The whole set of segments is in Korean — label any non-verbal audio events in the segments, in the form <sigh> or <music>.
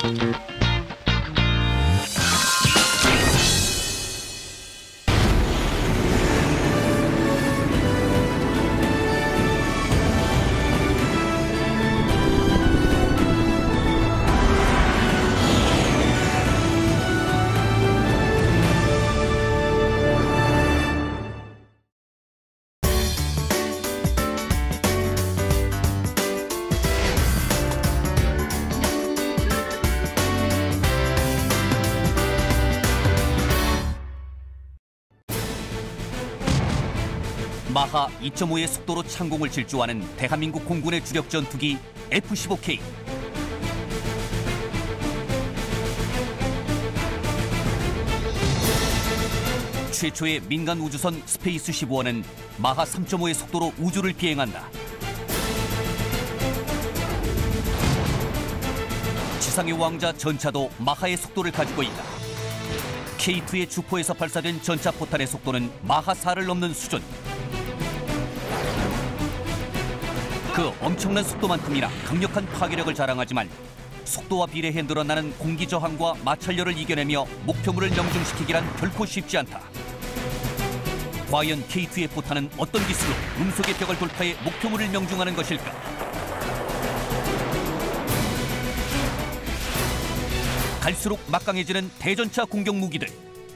Thank you. 2.5의 속도로 창공을 질주하는 대한민국 공군의 주력 전투기 F-15K. 최초의 민간 우주선 스페이스 15호는 마하 3.5의 속도로 우주를 비행한다. 지상의 왕자 전차도 마하의 속도를 가지고 있다. K2의 주포에서 발사된 전차 포탄의 속도는 마하 4를 넘는 수준. 그 엄청난 속도만큼이나 강력한 파괴력을 자랑하지만 속도와 비례해 늘어나는 공기 저항과 마찰열을 이겨내며 목표물을 명중시키기란 결코 쉽지 않다. 과연 K2의 포탄은 어떤 기술로 음속의 벽을 돌파해 목표물을 명중하는 것일까? 갈수록 막강해지는 대전차 공격 무기들.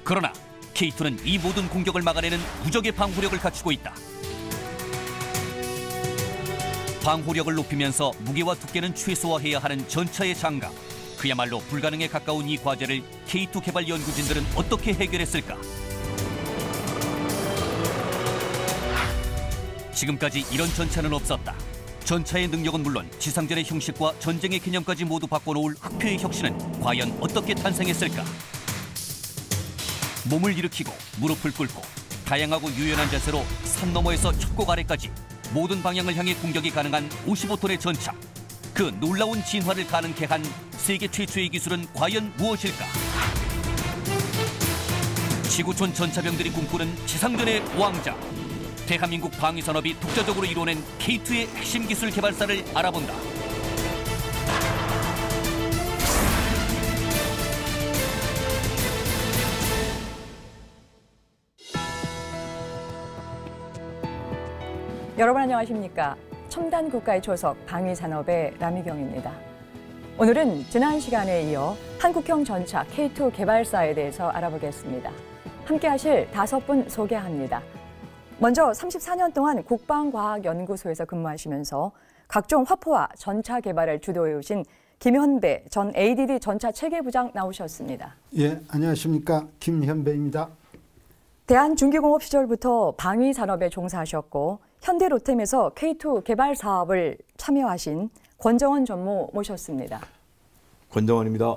그러나 K2는 이 모든 공격을 막아내는 무적의 방구력을 갖추고 있다. 방호력을 높이면서 무게와 두께는 최소화해야 하는 전차의 장갑. 그야말로 불가능에 가까운 이 과제를 K2 개발 연구진들은 어떻게 해결했을까? 지금까지 이런 전차는 없었다. 전차의 능력은 물론 지상전의 형식과 전쟁의 개념까지 모두 바꿔놓을 흑표의 혁신은 과연 어떻게 탄생했을까? 몸을 일으키고 무릎을 꿇고 다양하고 유연한 자세로 산 너머에서 협곡 아래까지 모든 방향을 향해 공격이 가능한 55톤의 전차. 그 놀라운 진화를 가능케 한 세계 최초의 기술은 과연 무엇일까? 지구촌 전차병들이 꿈꾸는 지상전의 왕자. 대한민국 방위산업이 독자적으로 이뤄낸 K2의 핵심 기술 개발사를 알아본다. 여러분 안녕하십니까? 첨단 국가의 초석 방위산업의 라미경입니다. 오늘은 지난 시간에 이어 한국형 전차 K2 개발사에 대해서 알아보겠습니다. 함께 하실 다섯 분 소개합니다. 먼저 34년 동안 국방과학연구소에서 근무하시면서 각종 화포와 전차 개발을 주도해 오신 김현배 전 ADD 전차 체계부장 나오셨습니다. 예, 안녕하십니까. 김현배입니다. 대한중기공업 시절부터 방위 산업에 종사하셨고 현대로템에서 K2 개발 사업을 참여하신 권정원 전무 모셨습니다. 권정원입니다.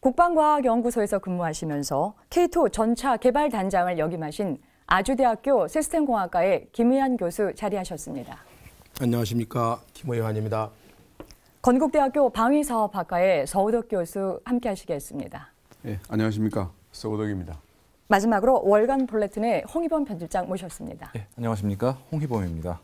국방과학연구소에서 근무하시면서 K2 전차 개발 단장을 역임하신 아주대학교 시스템공학과의 김의환 교수 자리하셨습니다. 안녕하십니까. 김의환입니다. 건국대학교 방위사업학과의 서우덕 교수 함께하시겠습니다. 네, 안녕하십니까. 서우덕입니다. 마지막으로 월간 볼레튼의 홍희범 편집장 모셨습니다. 네, 안녕하십니까 홍희범입니다.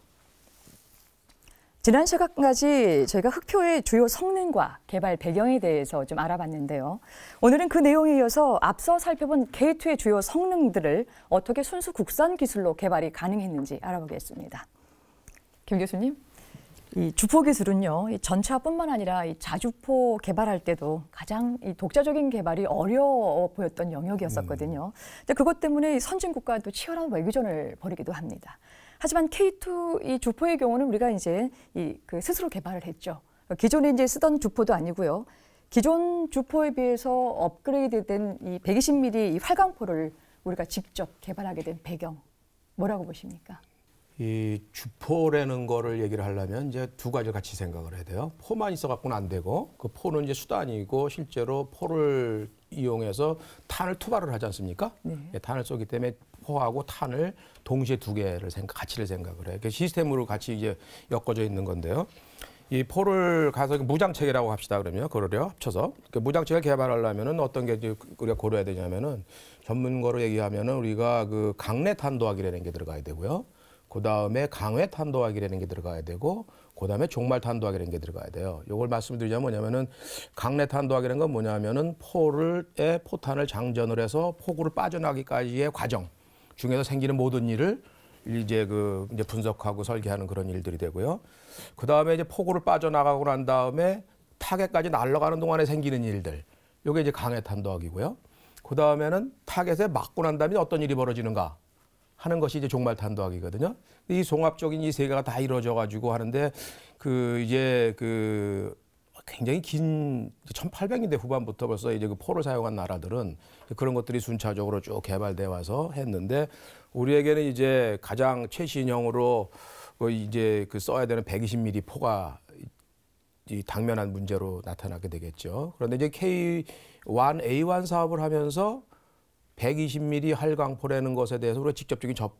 지난 시간까지 저희가 흑표의 주요 성능과 개발 배경에 대해서 좀 알아봤는데요. 오늘은 그 내용에 이어서 앞서 살펴본 K2의 주요 성능들을 어떻게 순수 국산 기술로 개발이 가능했는지 알아보겠습니다. 김 교수님. 이 주포 기술은요, 이 전차뿐만 아니라 이 자주포 개발할 때도 가장 이 독자적인 개발이 어려워 보였던 영역이었었거든요. 음. 근데 그것 때문에 선진국과 또 치열한 외교전을 벌이기도 합니다. 하지만 K2 이 주포의 경우는 우리가 이제 이그 스스로 개발을 했죠. 기존에 이제 쓰던 주포도 아니고요. 기존 주포에 비해서 업그레이드된 이 120mm 이 활강포를 우리가 직접 개발하게 된 배경 뭐라고 보십니까? 이 주포라는 거를 얘기를 하려면 이제 두 가지를 같이 생각을 해야 돼요. 포만 있어 갖고는 안 되고 그 포는 이제 수단이고 실제로 포를 이용해서 탄을 투발을 하지 않습니까? 네. 예, 탄을 쏘기 때문에 포하고 탄을 동시에 두 개를 생각, 가치를 생각을 해그 시스템으로 같이 이제 엮어져 있는 건데요. 이 포를 가서 무장체계라고 합시다 그러면 그러를 합쳐서 그 무장체계 개발하려면은 어떤 게 우리가 고려해야 되냐면은 전문가로 얘기하면은 우리가 그 강내 탄도하기라는 게 들어가야 되고요. 그 다음에 강외 탄도하기라는 게 들어가야 되고 그 다음에 종말 탄도하기라는 게 들어가야 돼요. 이걸 말씀드리자면 뭐냐면은 강내 탄도하기라는 건 뭐냐면은 포를에 포탄을 장전을 해서 포구를 빠져나기까지의 과정 중에서 생기는 모든 일을 이제 그 이제 분석하고 설계하는 그런 일들이 되고요. 그 다음에 이제 포구를 빠져나가고 난 다음에 타겟까지 날아가는 동안에 생기는 일들. 요게 이제 강해 탄도학이고요. 그 다음에는 타겟에 맞고 난 다음에 어떤 일이 벌어지는가. 하는 것이 이제 종말 탄도학이거든요. 이 종합적인 이세 개가 다 이루어져 가지고 하는데 그 이제 그 굉장히 긴 1800년대 후반부터 벌써 이제 그 포를 사용한 나라들은 그런 것들이 순차적으로 쭉 개발돼 와서 했는데 우리에게는 이제 가장 최신형으로 뭐 이제 그 써야 되는 120mm 포가 이 당면한 문제로 나타나게 되겠죠. 그런데 이제 K1A1 사업을 하면서 120mm 활광포라는 것에 대해서 우리가 직접적인 접,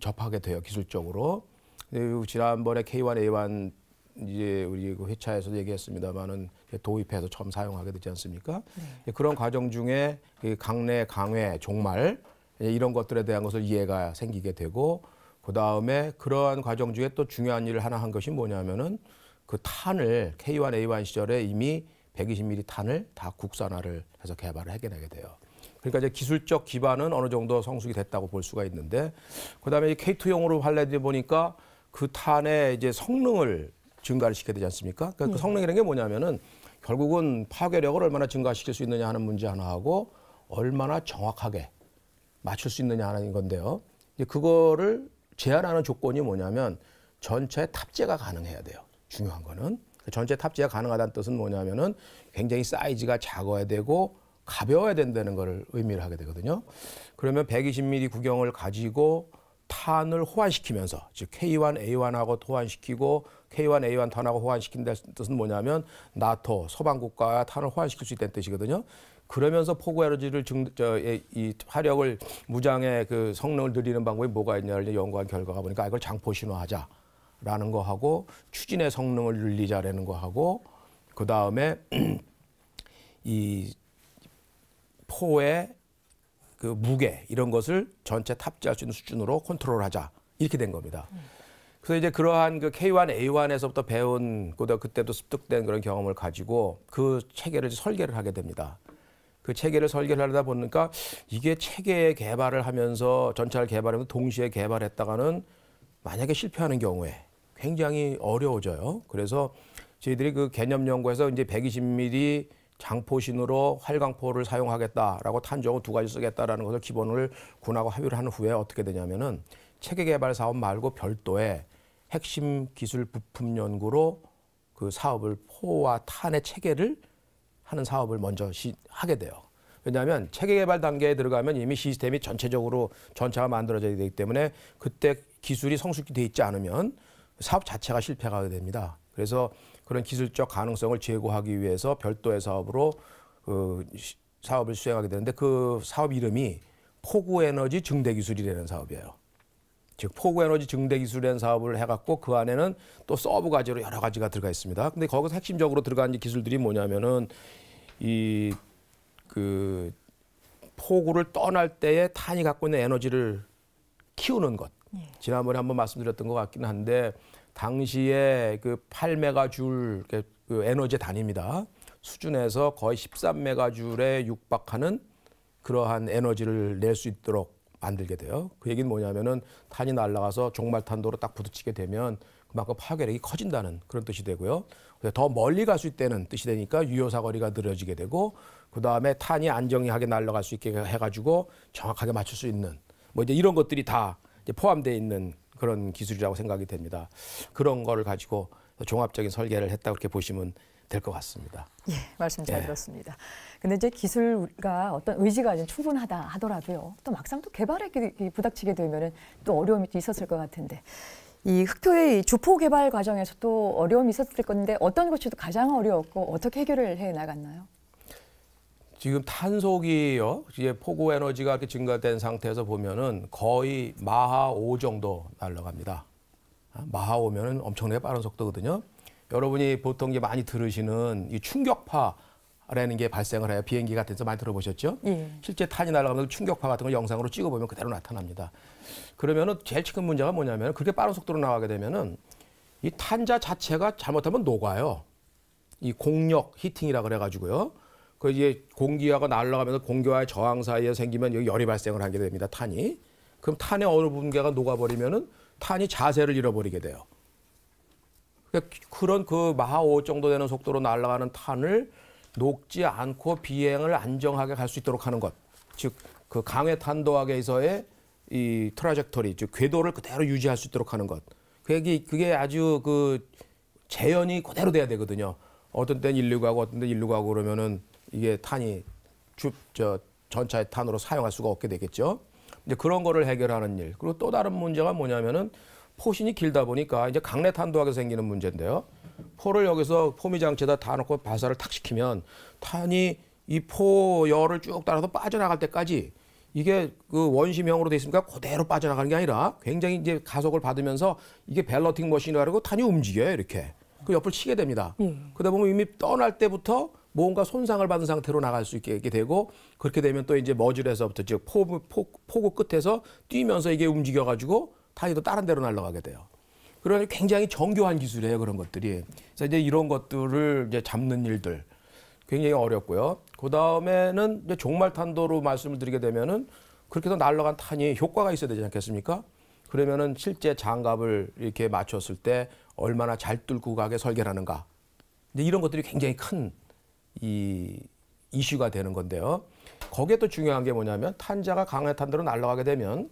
접하게 돼요 기술적으로. 그 지난번에 K1A1 이제 우리 그 회차에서도 얘기했습니다만은 도입해서 처음 사용하게 되지 않습니까? 네. 그런 과정 중에 그 강내 강외 종말 이런 것들에 대한 것을 이해가 생기게 되고 그 다음에 그러한 과정 중에 또 중요한 일을 하나 한 것이 뭐냐면은 그 탄을 K1A1 시절에 이미 120mm 탄을 다 국산화를 해서 개발을 하게 되게 돼요. 그러니까 이제 기술적 기반은 어느 정도 성숙이 됐다고 볼 수가 있는데 그다음에 K2용으로 발레해 보니까 그 탄의 이제 성능을 증가를 시켜야 되지 않습니까? 그러니까 그 네. 그 성능이라는 게 뭐냐면은 결국은 파괴력을 얼마나 증가시킬 수 있느냐 하는 문제 하나하고 얼마나 정확하게 맞출 수 있느냐 하는 건데요. 이제 그거를 제한하는 조건이 뭐냐면 전체 탑재가 가능해야 돼요. 중요한 거는 전체 탑재가 가능하다는 뜻은 뭐냐면은 굉장히 사이즈가 작아야 되고 가벼워야 된다는 것을 의미를 하게 되거든요. 그러면 120mm 구경을 가지고 탄을 호환시키면서 즉 K1, A1하고 호환시키고 K1, A1 탄하고 호환시킨다는 뜻은 뭐냐면 나토 서방국가 탄을 호환시킬 수 있다는 뜻이거든요. 그러면서 포구 에너지를 증, 저, 예, 이 화력을 무장의 그 성능을 늘리는 방법이 뭐가 있냐를 연구한 결과가 보니까 아, 이걸 장포 신화하자라는 거 하고 추진의 성능을 늘리자라는 거 하고 그 다음에 이 포의 그 무게 이런 것을 전체 탑재할 수 있는 수준으로 컨트롤하자 이렇게 된 겁니다. 그래서 이제 그러한 그 K1, A1에서부터 배운 그때도 습득된 그런 경험을 가지고 그 체계를 설계를 하게 됩니다. 그 체계를 설계를 하다 보니까 이게 체계의 개발을 하면서 전차를 개발하면서 동시에 개발했다가는 만약에 실패하는 경우에 굉장히 어려워져요. 그래서 저희들이 그 개념 연구에서 이제 120mm 장포신으로 활강포를 사용하겠다라고 탄저우 두 가지 쓰겠다라는 것을 기본을 군하고 합의를 한 후에 어떻게 되냐면은 체계 개발 사업 말고 별도의 핵심 기술 부품 연구로 그 사업을 포와 탄의 체계를 하는 사업을 먼저 시, 하게 돼요. 왜냐하면 체계 개발 단계에 들어가면 이미 시스템이 전체적으로 전차가 만들어져야 되기 때문에 그때 기술이 성숙돼 있지 않으면 사업 자체가 실패가 됩니다. 그래서 그런 기술적 가능성을 제고하기 위해서 별도의 사업으로 그 사업을 수행하게 되는데 그 사업 이름이 포구에너지 증대기술이라는 사업이에요. 즉 포구에너지 증대기술이라는 사업을 해갖고 그 안에는 또 서브 가지로 여러 가지가 들어가 있습니다. 근데 거기서 핵심적으로 들어간 기술들이 뭐냐면은 이 그 포구를 떠날 때에 탄이 갖고 있는 에너지를 키우는 것. 예. 지난번에 한번 말씀드렸던 것 같긴 한데 당시에 그 8메가줄 그 에너지 단위입니다. 수준에서 거의 13메가줄에 육박하는 그러한 에너지를 낼 수 있도록 만들게 돼요. 그 얘기는 뭐냐면은 탄이 날아가서 종말탄도로 딱 부딪히게 되면 그만큼 파괴력이 커진다는 그런 뜻이 되고요. 더 멀리 갈 수 있다는 뜻이 되니까 유효사거리가 늘어지게 되고 그 다음에 탄이 안정하게 날아갈 수 있게 해가지고 정확하게 맞출 수 있는 뭐 이제 이런 것들이 다 포함되어 있는 그런 기술이라고 생각이 됩니다. 그런 걸 가지고 종합적인 설계를 했다 그렇게 보시면 될 것 같습니다. 예, 말씀 잘 예. 들었습니다. 근데 이제 기술과 어떤 의지가 좀 충분하다 하더라도요. 또 막상 또 개발에 부닥치게 되면은 또 어려움이 또 있었을 것 같은데 이 흑토의 주포 개발 과정에서 또 어려움이 있었을 건데 어떤 것이 가장 어려웠고 어떻게 해결을 해 나갔나요? 지금 탄소기요 이제 포고 에너지가 이렇게 증가된 상태에서 보면은 거의 마하 5 정도 날아갑니다. 아, 마하 5면은 엄청나게 빠른 속도거든요. 여러분이 보통 이제 많이 들으시는 이 충격파라는 게 발생을 해요. 비행기 같은 데서 많이 들어보셨죠? 예. 실제 탄이 날아가면서 충격파 같은 걸 영상으로 찍어보면 그대로 나타납니다. 그러면은 제일 큰 문제가 뭐냐면 그렇게 빠른 속도로 나가게 되면은 이 탄자 자체가 잘못하면 녹아요. 이 공력 히팅이라 그래가지고요. 그 이제 공기하고 날아가면서 공기와의 저항 사이에 생기면 여기 열이 발생을 하게 됩니다. 탄이. 그럼 탄의 어느 분계가 녹아버리면은 탄이 자세를 잃어버리게 돼요. 그러니까 그런그 마하 5 정도 되는 속도로 날아가는 탄을 녹지 않고 비행을 안정하게 갈 수 있도록 하는 것. 즉 그 강의 탄도학에서의 이 트라젝토리, 즉 궤도를 그대로 유지할 수 있도록 하는 것. 그게 그게 아주 그 재현이 그대로 돼야 되거든요. 어떤 때는 일류 가고 어떤 때는 류 가고 그러면은 이게 탄이 주, 저, 전차의 탄으로 사용할 수가 없게 되겠죠. 이제 그런 거를 해결하는 일. 그리고 또 다른 문제가 뭐냐면은 포신이 길다 보니까 이제 강내 탄도하게 생기는 문제인데요. 포를 여기서 포미 장치에다 다 놓고 발사를 탁 시키면 탄이 이 포열을 쭉 따라서 빠져나갈 때까지 이게 그 원심형으로 돼 있으니까 그대로 빠져나가는 게 아니라 굉장히 이제 가속을 받으면서 이게 벨러팅 머신이라고 탄이 움직여요 이렇게 그 옆을 치게 됩니다. 음. 그러다 보면 이미 떠날 때부터 뭔가 손상을 받은 상태로 나갈 수 있게 되고 그렇게 되면 또 이제 머질에서부터 즉 포, 포, 포구 끝에서 뛰면서 이게 움직여가지고 타이도 다른 데로 날아가게 돼요. 그러니 굉장히 정교한 기술이에요 그런 것들이. 그래서 이제 이런 것들을 이제 잡는 일들 굉장히 어렵고요. 그 다음에는 이제 종말 탄도로 말씀을 드리게 되면은 그렇게 해서 날아간 탄이 효과가 있어야 되지 않겠습니까? 그러면은 실제 장갑을 이렇게 맞췄을 때 얼마나 잘 뚫고 가게 설계하는가. 이제 이런 것들이 굉장히 큰이 이슈가 되는 건데요. 거기에 또 중요한 게 뭐냐면 탄자가 강해탄대로 날아가게 되면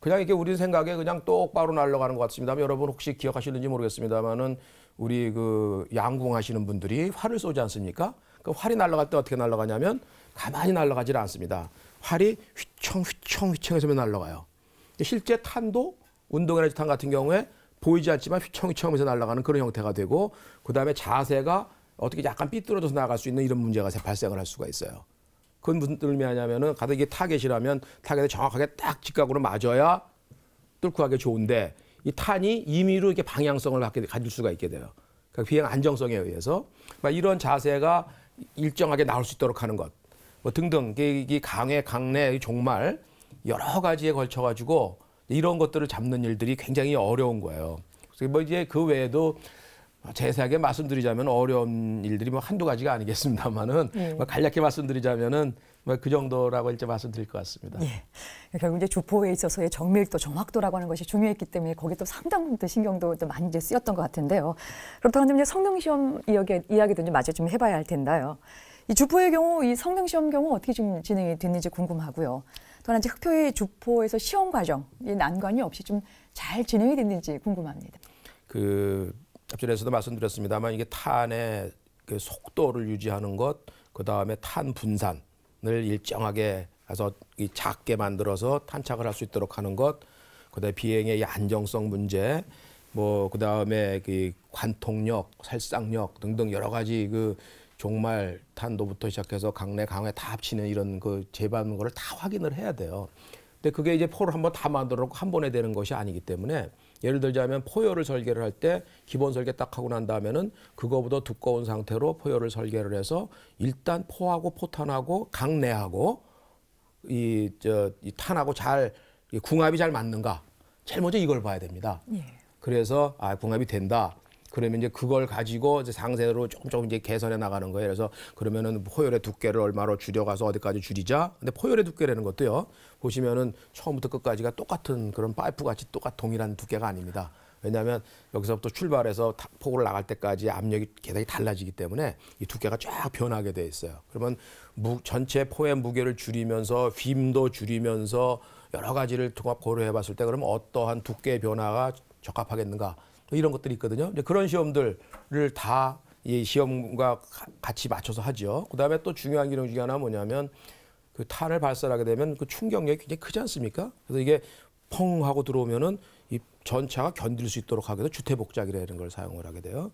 그냥 이게 렇 우리 생각에 그냥 똑바로 날아가는 것 같습니다. 여러분 혹시 기억하시는지 모르겠습니다만은 우리 그 양궁하시는 분들이 활을 쏘지 않습니까? 그 활이 날아갈 때 어떻게 날아가냐면 가만히 날아가질 않습니다. 활이 휘청 휘청 휘청해서 날아가요. 실제 탄도 운동에너지탄 같은 경우에 보이지 않지만 휘청휘청하면서 날아가는 그런 형태가 되고 그 다음에 자세가 어떻게 약간 삐뚤어져서 나갈 수 있는 이런 문제가 발생을 할 수가 있어요. 그건 무슨 뜻미하냐면은 가다 이게 타겟이라면 타겟에 정확하게 딱 직각으로 맞아야 뚫고 가기 좋은데 이 탄이 임의로 이렇게 방향성을 갖게 가질 수가 있게 돼요. 그러니까 비행 안정성에 의해서 그러니까 이런 자세가 일정하게 나올 수 있도록 하는 것, 뭐 등등 이강의 강내 종말 여러 가지에 걸쳐 가지고 이런 것들을 잡는 일들이 굉장히 어려운 거예요. 그래서 뭐 이제 그 외에도 자세하게 말씀드리자면 어려운 일들이 뭐 한두 가지가 아니겠습니다만은 네. 뭐 간략히 말씀드리자면은 뭐 그 정도라고 이제 말씀드릴 것 같습니다. 예. 결국 이제 주포에 있어서의 정밀도, 정확도라고 하는 것이 중요했기 때문에 거기 또 상당 부분 신경도 또 많이 이제 쓰였던 것 같은데요. 그렇다면 이제 성능 시험 이야기, 이야기도 좀 마저 좀 해봐야 할 텐데요. 이 주포의 경우 이 성능 시험 경우 어떻게 좀 진행이 됐는지 궁금하고요. 또한 이제 흑표의 주포에서 시험 과정 이 난관이 없이 좀 잘 진행이 됐는지 궁금합니다. 그 앞전에서도 말씀드렸습니다만 이게 탄의 그 속도를 유지하는 것, 그 다음에 탄 분산을 일정하게 해서 작게 만들어서 탄착을 할 수 있도록 하는 것, 그다음에 비행의 안정성 문제, 뭐 그다음에 그 관통력, 살상력 등등 여러 가지 그 종말 탄도부터 시작해서 강내 강에 다 합치는 이런 그재반 거를 다 확인을 해야 돼요. 근데 그게 이제 포를 한번 다 만들어 놓고 한 번에 되는 것이 아니기 때문에 예를 들자면 포열을 설계를 할 때 기본 설계 딱 하고 난 다음에는 그거보다 두꺼운 상태로 포열을 설계를 해서 일단 포하고 포탄하고 강내하고 이, 저, 이 탄하고 잘 궁합이 잘 맞는가. 제일 먼저 이걸 봐야 됩니다. 예. 그래서 아, 궁합이 된다. 그러면 이제 그걸 가지고 이제 상세로 조금 조금 이제 개선해 나가는 거예요. 그래서 그러면은 포열의 두께를 얼마로 줄여가서 어디까지 줄이자. 근데 포열의 두께라는 것도요. 보시면은 처음부터 끝까지가 똑같은 그런 파이프 같이 똑같 동일한 두께가 아닙니다. 왜냐하면 여기서부터 출발해서 폭으로 나갈 때까지 압력이 계산 달라지기 때문에 이 두께가 쫙 변하게 돼 있어요. 그러면 무, 전체 포의 무게를 줄이면서 빔도 줄이면서 여러 가지를 통합 고려해 봤을 때 그러면 어떠한 두께 변화가 적합하겠는가 뭐 이런 것들이 있거든요. 이제 그런 시험들을 다 이 시험과 같이 맞춰서 하죠. 그다음에 또 중요한 기능 중에 하나 뭐냐면 그 탄을 발사하게 되면 그 충격력이 굉장히 크지 않습니까? 그래서 이게 펑 하고 들어오면은 이 전차가 견딜 수 있도록 하게 돼 주태복작이라는 걸 사용을 하게 돼요.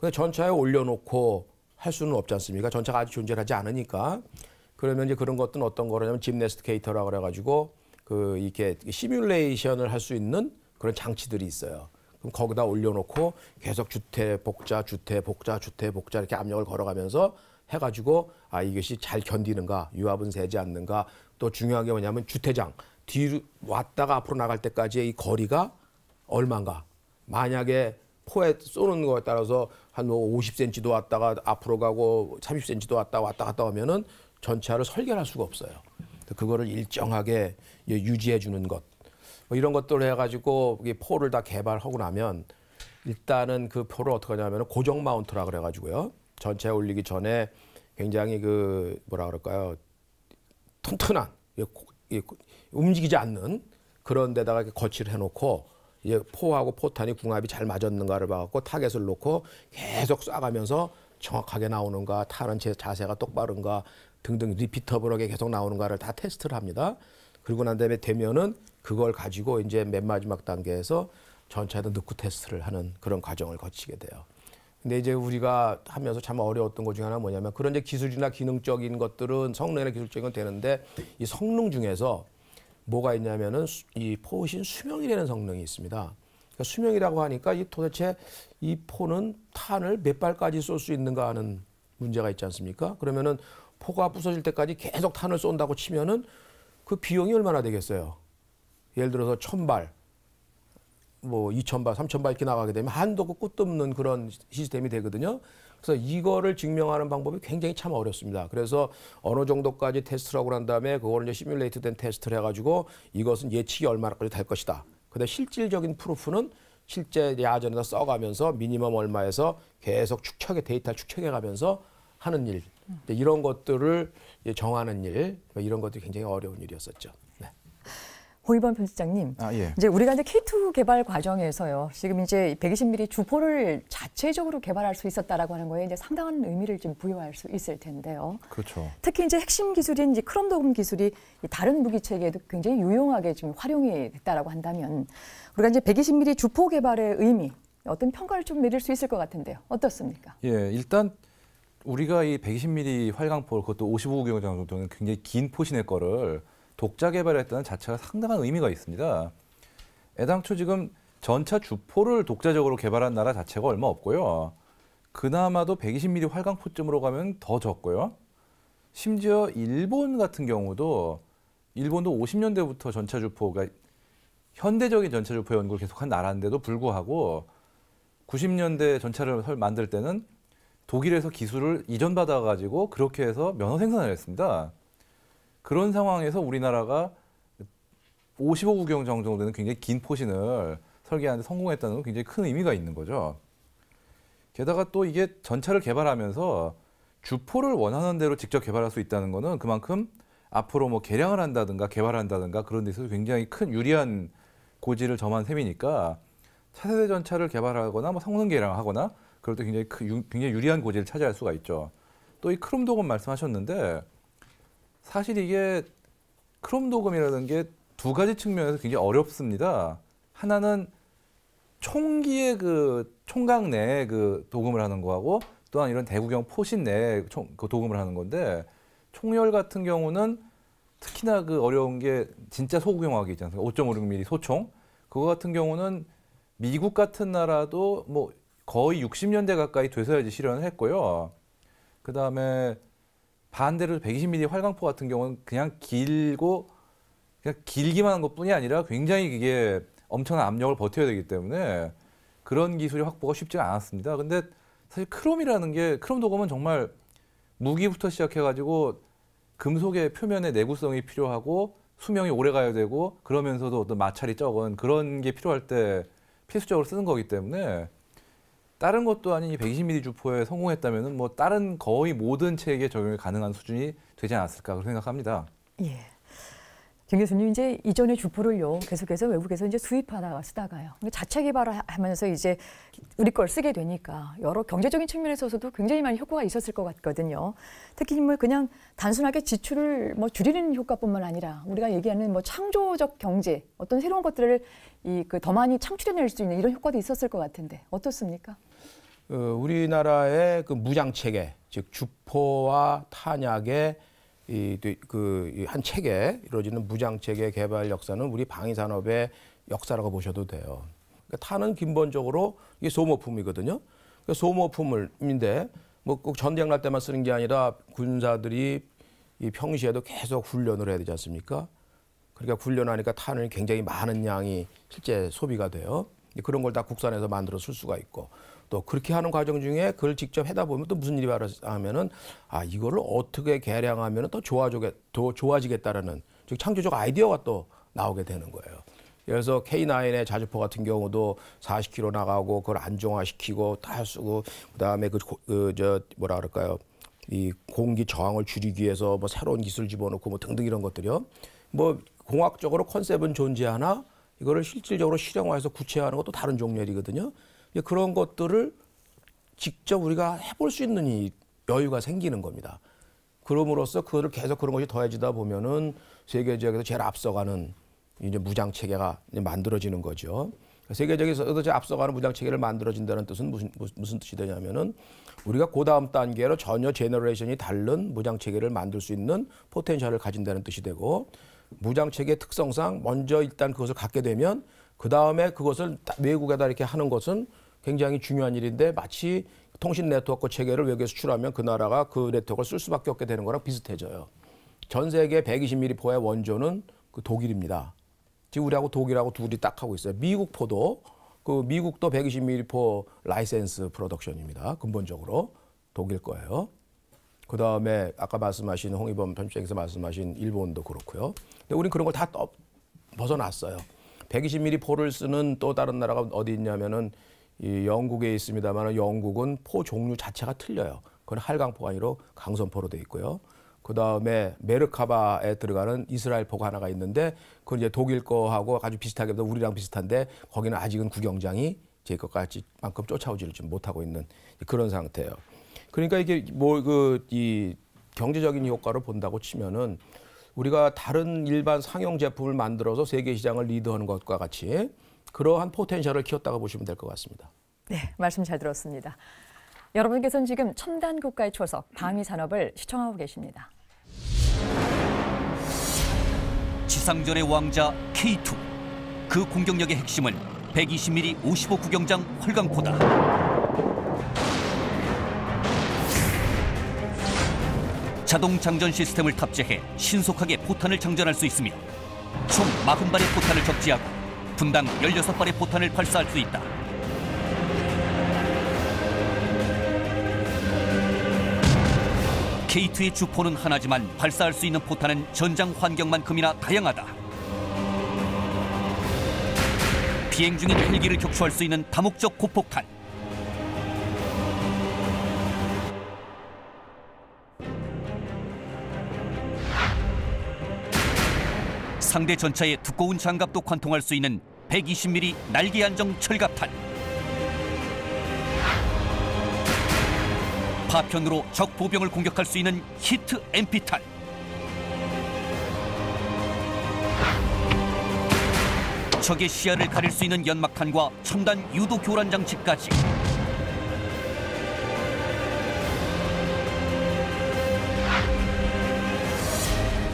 근데 전차에 올려놓고 할 수는 없지 않습니까? 전차가 아직 존재하지 않으니까. 그러면 이제 그런 것들은 어떤 거냐면 짐네스케이터라고 그래가지고 그 이렇게 시뮬레이션을 할 수 있는 그런 장치들이 있어요. 그럼 거기다 올려놓고 계속 주택 복자 주택 복자 주택 복자 이렇게 압력을 걸어가면서 해가지고 아 이것이 잘 견디는가 유압은 세지 않는가 또 중요한 게 뭐냐면 주택장 뒤로 왔다가 앞으로 나갈 때까지의 이 거리가 얼마인가 만약에 포에 쏘는 거에 따라서 한 50cm도 뭐 왔다가 앞으로 가고 30cm도 왔다 왔다 갔다 하면은 전차를 설계할 수가 없어요. 그거를 일정하게 유지해 주는 것뭐 이런 것들을 해가지고 이 포를 다 개발하고 나면 일단은 그포를 어떻게 하냐면 고정 마운트라 그래가지고요. 전체 올리기 전에 굉장히 그 뭐라 그럴까요? 튼튼한 움직이지 않는 그런 데다가 이렇게 거치를 해놓고 이제 포하고 포탄이 궁합이 잘 맞았는가를 봐갖고 타겟을 놓고 계속 쏴가면서 정확하게 나오는가, 타는 제 자세가 똑바른가 등등 리피터블하게 계속 나오는가를 다 테스트를 합니다. 그리고 난 다음에 되면은 그걸 가지고 이제 맨 마지막 단계에서 전차에다 넣고 테스트를 하는 그런 과정을 거치게 돼요. 근데 이제 우리가 하면서 참 어려웠던 것 중에 하나 뭐냐면 그런 이제 기술이나 기능적인 것들은 성능이나 기술적인 건 되는데 이 성능 중에서 뭐가 있냐면은 이 포신 수명이라는 성능이 있습니다. 그러니까 수명이라고 하니까 이 도대체 이 포는 탄을 몇 발까지 쏠 수 있는가 하는 문제가 있지 않습니까? 그러면은 포가 부서질 때까지 계속 탄을 쏜다고 치면은 그 비용이 얼마나 되겠어요? 예를 들어서 천발, 뭐 2천발, 3천발 이렇게 나가게 되면 한도 없고 끝도 없는 그런 시스템이 되거든요. 그래서 이거를 증명하는 방법이 굉장히 참 어렵습니다. 그래서 어느 정도까지 테스트라고한 다음에 그거를 이제 시뮬레이트 된 테스트를 해가지고 이것은 예측이 얼마나까지 될 것이다. 근데 실질적인 프루프는 실제 야전에서 써가면서 미니멈 얼마에서 계속 축척에 데이터 축척해 가면서 하는 일 네, 이런 것들을 정하는 일 뭐 이런 것도 굉장히 어려운 일이었었죠. 네. 호이번 편집장님, 아, 예. 이제 우리가 이제 K2 개발 과정에서요, 지금 이제 120mm 주포를 자체적으로 개발할 수 있었다라고 하는 거에 이제 상당한 의미를 좀 부여할 수 있을 텐데요. 그렇죠. 특히 이제 핵심 기술인 이제 크롬 도금 기술이 다른 무기 체계에도 굉장히 유용하게 지금 활용이 됐다라고 한다면 우리가 이제 120mm 주포 개발의 의미 어떤 평가를 좀 내릴 수 있을 것 같은데요. 어떻습니까? 예, 일단 우리가 이 120mm 활강포 그것도 55경장 정도는 굉장히 긴 포신의 거를 독자 개발했다는 자체가 상당한 의미가 있습니다. 애당초 지금 전차 주포를 독자적으로 개발한 나라 자체가 얼마 없고요. 그나마도 120mm 활강포쯤으로 가면 더 적고요. 심지어 일본 같은 경우도 일본도 50년대부터 전차 주포가 현대적인 전차 주포 연구를 계속한 나라인데도 불구하고 90년대 전차를 만들 때는 독일에서 기술을 이전받아 가지고 그렇게 해서 면허 생산을 했습니다. 그런 상황에서 우리나라가 55구경 정도 되는 굉장히 긴 포신을 설계하는데 성공했다는 건 굉장히 큰 의미가 있는 거죠. 게다가 또 이게 전차를 개발하면서 주포를 원하는 대로 직접 개발할 수 있다는 거는 그만큼 앞으로 뭐 개량을 한다든가 개발한다든가 그런 데 있어서 굉장히 큰 유리한 고지를 점한 셈이니까 차세대 전차를 개발하거나 뭐 성능 개량하거나 그럴 때 굉장히 그, 유, 굉장히 유리한 고지를 차지할 수가 있죠. 또 이 크롬 도금 말씀하셨는데 사실 이게 크롬 도금이라는 게 두 가지 측면에서 굉장히 어렵습니다. 하나는 총기의 그 총각 내그 도금을 하는 거하고 또한 이런 대구경 포신 내 총, 그 도금을 하는 건데 총열 같은 경우는 특히나 그 어려운 게 진짜 소구경화기 있잖아요. 5.56mm 소총. 그거 같은 경우는 미국 같은 나라도 뭐 거의 60년대 가까이 돼서야지 실현을 했고요. 그 다음에 반대로 120mm 활강포 같은 경우는 그냥 길고 그냥 길기만 한 것뿐이 아니라 굉장히 이게 엄청난 압력을 버텨야 되기 때문에 그런 기술이 확보가 쉽지 않았습니다. 근데 사실 크롬이라는 게 크롬 도금은 정말 무기부터 시작해가지고 금속의 표면에 내구성이 필요하고 수명이 오래 가야 되고 그러면서도 어떤 마찰이 적은 그런 게 필요할 때 필수적으로 쓰는 거기 때문에 다른 것도 아닌 이 120mm 주포에 성공했다면 뭐 다른 거의 모든 책에 적용이 가능한 수준이 되지 않았을까 생각합니다. 예. 김 교수님 이제 이전의 주포를요 계속해서 외국에서 이제 수입하다가 쓰다가요 자체 개발하면서 이제 우리 걸 쓰게 되니까 여러 경제적인 측면에서도 굉장히 많이 효과가 있었을 것 같거든요. 특히 뭐 그냥 단순하게 지출을 뭐 줄이는 효과뿐만 아니라 우리가 얘기하는 뭐 창조적 경제 어떤 새로운 것들을 이 그 더 많이 창출해낼 수 있는 이런 효과도 있었을 것 같은데 어떻습니까? 어, 우리나라의 그 무장 체계, 즉 주포와 탄약의 이그한 체계 이루어지는 무장 체계 개발 역사는 우리 방위 산업의 역사라고 보셔도 돼요. 그러니까 탄은 기본적으로 이게 소모품이거든요. 그러니까 소모품인데 뭐 꼭 전쟁 날 때만 쓰는 게 아니라 군사들이 이 평시에도 계속 훈련을 해야 되지 않습니까? 그러니까 훈련하니까 탄을 굉장히 많은 양이 실제 소비가 돼요. 그런 걸 다 국산에서 만들어 쓸 수가 있고 또 그렇게 하는 과정 중에 그걸 직접 하다 보면 또 무슨 일이 발생하면은 아 이거를 어떻게 개량하면 더 좋아지겠 더 좋아지겠다라는 즉 창조적 아이디어가 또 나오게 되는 거예요. 그래서 K9의 자주포 같은 경우도 40km 나가고 그걸 안정화시키고 다 쓰고 그다음에 그저 그 뭐라 그럴까요? 이 공기 저항을 줄이기 위해서 뭐 새로운 기술 집어넣고 뭐 등등 이런 것들이요. 뭐 공학적으로 컨셉은 존재하나 이거를 실질적으로 실용화해서 구체화하는 것도 다른 종류이거든요. 그런 것들을 직접 우리가 해볼 수 있는 이 여유가 생기는 겁니다. 그럼으로써 그거를 계속 그런 것이 더해지다 보면은 세계 지역에서 제일 앞서가는 이제 무장 체계가 만들어지는 거죠. 세계적에서도 제 앞서가는 무장 체계를 만들어진다는 뜻은 무슨 무슨 뜻이 되냐면은 우리가 그 다음 단계로 전혀 제너레이션이 다른 무장 체계를 만들 수 있는 포텐셜을 가진다는 뜻이 되고 무장 체계 특성상 먼저 일단 그것을 갖게 되면 그 다음에 그것을 외국에다 이렇게 하는 것은 굉장히 중요한 일인데 마치 통신 네트워크 체계를 외교에 수출하면 그 나라가 그 네트워크를 쓸 수밖에 없게 되는 거랑 비슷해져요. 전 세계 120mm포의 원조는 그 독일입니다. 지금 우리하고 독일하고 둘이 딱 하고 있어요. 미국 포도 그 미국도 120mm포 라이센스 프로덕션입니다. 근본적으로 독일 거예요. 그 다음에 아까 말씀하신 홍의범 편집장에서 말씀하신 일본도 그렇고요. 근데 우린 그런 걸 다 벗어났어요. 120mm 포를 쓰는 또 다른 나라가 어디 있냐면은 이 영국에 있습니다만 영국은 포 종류 자체가 틀려요. 그건 할강포가 아니라 강선포로 돼 있고요. 그 다음에 메르카바에 들어가는 이스라엘 포가 하나가 있는데 그건 이제 독일 거하고 아주 비슷하게 우리랑 비슷한데 거기는 아직은 구경장이 제 것까지만큼 쫓아오지를 지 못하고 있는 그런 상태예요. 그러니까 이게 뭐 그 이 경제적인 효과를 본다고 치면은 우리가 다른 일반 상용 제품을 만들어서 세계 시장을 리드하는 것과 같이 그러한 포텐셜을 키웠다고 보시면 될 것 같습니다. 네, 말씀 잘 들었습니다. 여러분께서는 지금 첨단 국가의 초석 방위 산업을 시청하고 계십니다. 지상전의 왕자 K2. 그 공격력의 핵심은 120mm 55 구경장 활강포다. 자동 장전 시스템을 탑재해 신속하게 포탄을 장전할 수 있으며 총 40발의 포탄을 적지하고 분당 16발의 포탄을 발사할 수 있다. K2의 주포는 하나지만 발사할 수 있는 포탄은 전장 환경만큼이나 다양하다. 비행 중인 헬기를 격추할 수 있는 다목적 고폭탄, 상대 전차의 두꺼운 장갑도 관통할 수 있는 120mm 날개 안정 철갑탄. 파편으로 적 보병을 공격할 수 있는 히트 MP탄. 적의 시야를 가릴 수 있는 연막탄과 첨단 유도 교란 장치까지.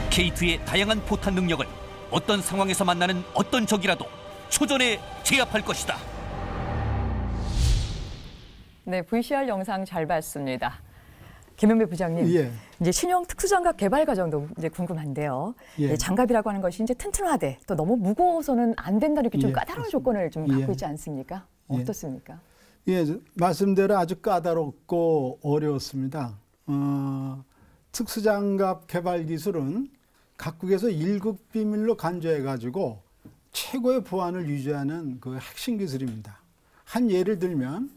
K2의 다양한 포탄 능력을 어떤 상황에서 만나는 어떤 적이라도 초전에 제압할 것이다. 네, VCR 영상 잘 봤습니다. 김현배 부장님, 예. 이제 신형 특수장갑 개발 과정도 이제 궁금한데요. 예. 네, 장갑이라고 하는 것이 이제 튼튼하되 또 너무 무거워서는 안 된다 이렇게 좀 예. 까다로운 조건을 좀 갖고 예. 있지 않습니까? 예. 어떻습니까? 예, 말씀대로 아주 까다롭고 어려웠습니다. 어, 특수장갑 개발 기술은 각국에서 일국 비밀로 간주해 가지고 최고의 보안을 유지하는 그 핵심 기술입니다. 한 예를 들면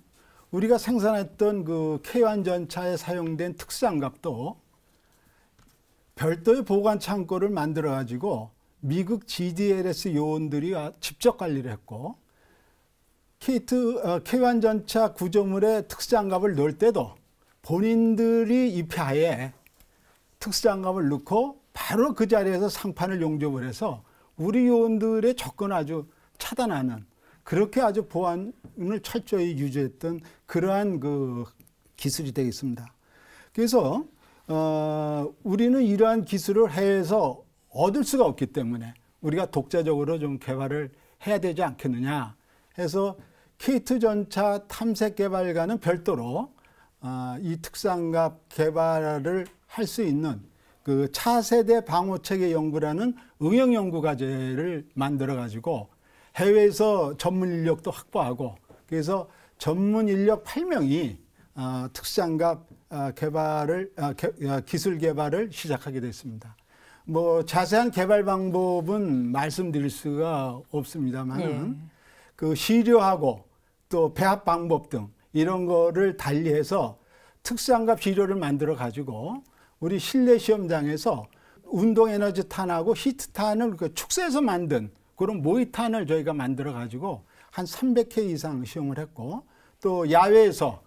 우리가 생산했던 그 K1 전차에 사용된 특수장갑도 별도의 보관 창고를 만들어 가지고 미국 GDLS 요원들이 아, 직접 관리를 했고 K2 어, K1 전차 구조물에 특수장갑을 넣을 때도 본인들이 입하에 특수장갑을 넣고 바로 그 자리에서 상판을 용접을 해서 우리 요원들의 접근 아주 차단하는 그렇게 아주 보안을 철저히 유지했던 그러한 그 기술이 되겠습니다. 그래서 어, 우리는 이러한 기술을 해외에서 얻을 수가 없기 때문에 우리가 독자적으로 좀 개발을 해야 되지 않겠느냐 해서 케이트 전차 탐색 개발과는 별도로 어, 이 특산갑 개발을 할 수 있는 그 차세대 방호 체계 연구라는 응용 연구 과제를 만들어 가지고 해외에서 전문 인력도 확보하고 그래서 전문 인력 8명이 어, 특수장갑 어, 개발을 어, 기술 개발을 시작하게 됐습니다. 뭐 자세한 개발 방법은 말씀드릴 수가 없습니다만은 네. 그 시료하고 또 배합 방법 등 이런 거를 달리해서 특수장갑 시료를 만들어 가지고 우리 실내 시험장에서 운동 에너지 탄하고 히트 탄을 그 축소해서 만든 그런 모의탄을 저희가 만들어 가지고 한 300회 이상 시험을 했고 또 야외에서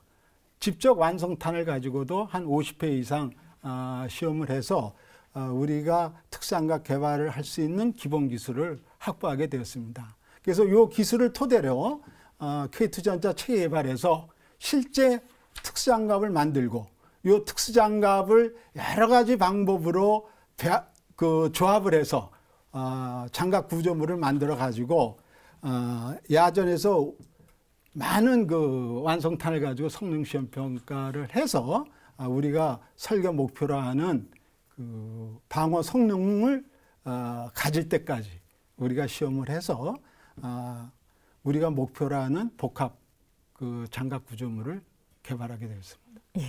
직접 완성탄을 가지고도 한 50회 이상 아, 시험을 해서 아, 우리가 특산과 개발을 할 수 있는 기본 기술을 확보하게 되었습니다. 그래서 이 기술을 토대로 K2전자 아, 체계개발해서 실제 특수한갑을 만들고 이 특수장갑을 여러 가지 방법으로 그 조합을 해서 어, 장갑 구조물을 만들어 가지고 어, 야전에서 많은 그 완성탄을 가지고 성능 시험 평가를 해서 아, 우리가 설계 목표로 하는 그 방어 성능을 어, 가질 때까지 우리가 시험을 해서 아, 우리가 목표로 하는 복합 그 장갑 구조물을 개발하게 되었습니다. 예.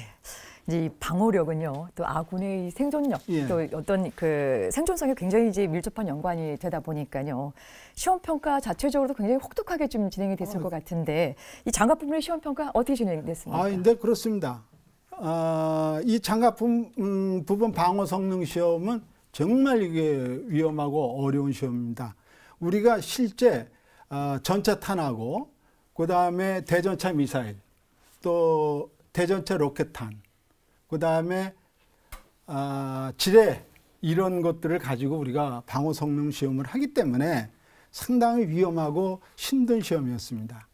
이제 방어력은요, 또 아군의 생존력, 예. 또 어떤 그 생존성에 굉장히 이제 밀접한 연관이 되다 보니까요. 시험 평가 자체적으로도 굉장히 혹독하게 좀 진행이 됐을 어. 것 같은데 이 장갑 부문의 시험 평가 어떻게 진행됐습니까? 아, 네 그렇습니다. 아, 이 장갑 음, 부분 방어 성능 시험은 정말 이게 위험하고 어려운 시험입니다. 우리가 실제 아, 전차 탄하고 그 다음에 대전차 미사일 또 대전차 로켓탄, 그 다음에 아, 지뢰 이런 것들을 가지고 우리가 방어 성능 시험을 하기 때문에 상당히 위험하고 힘든 시험이었습니다.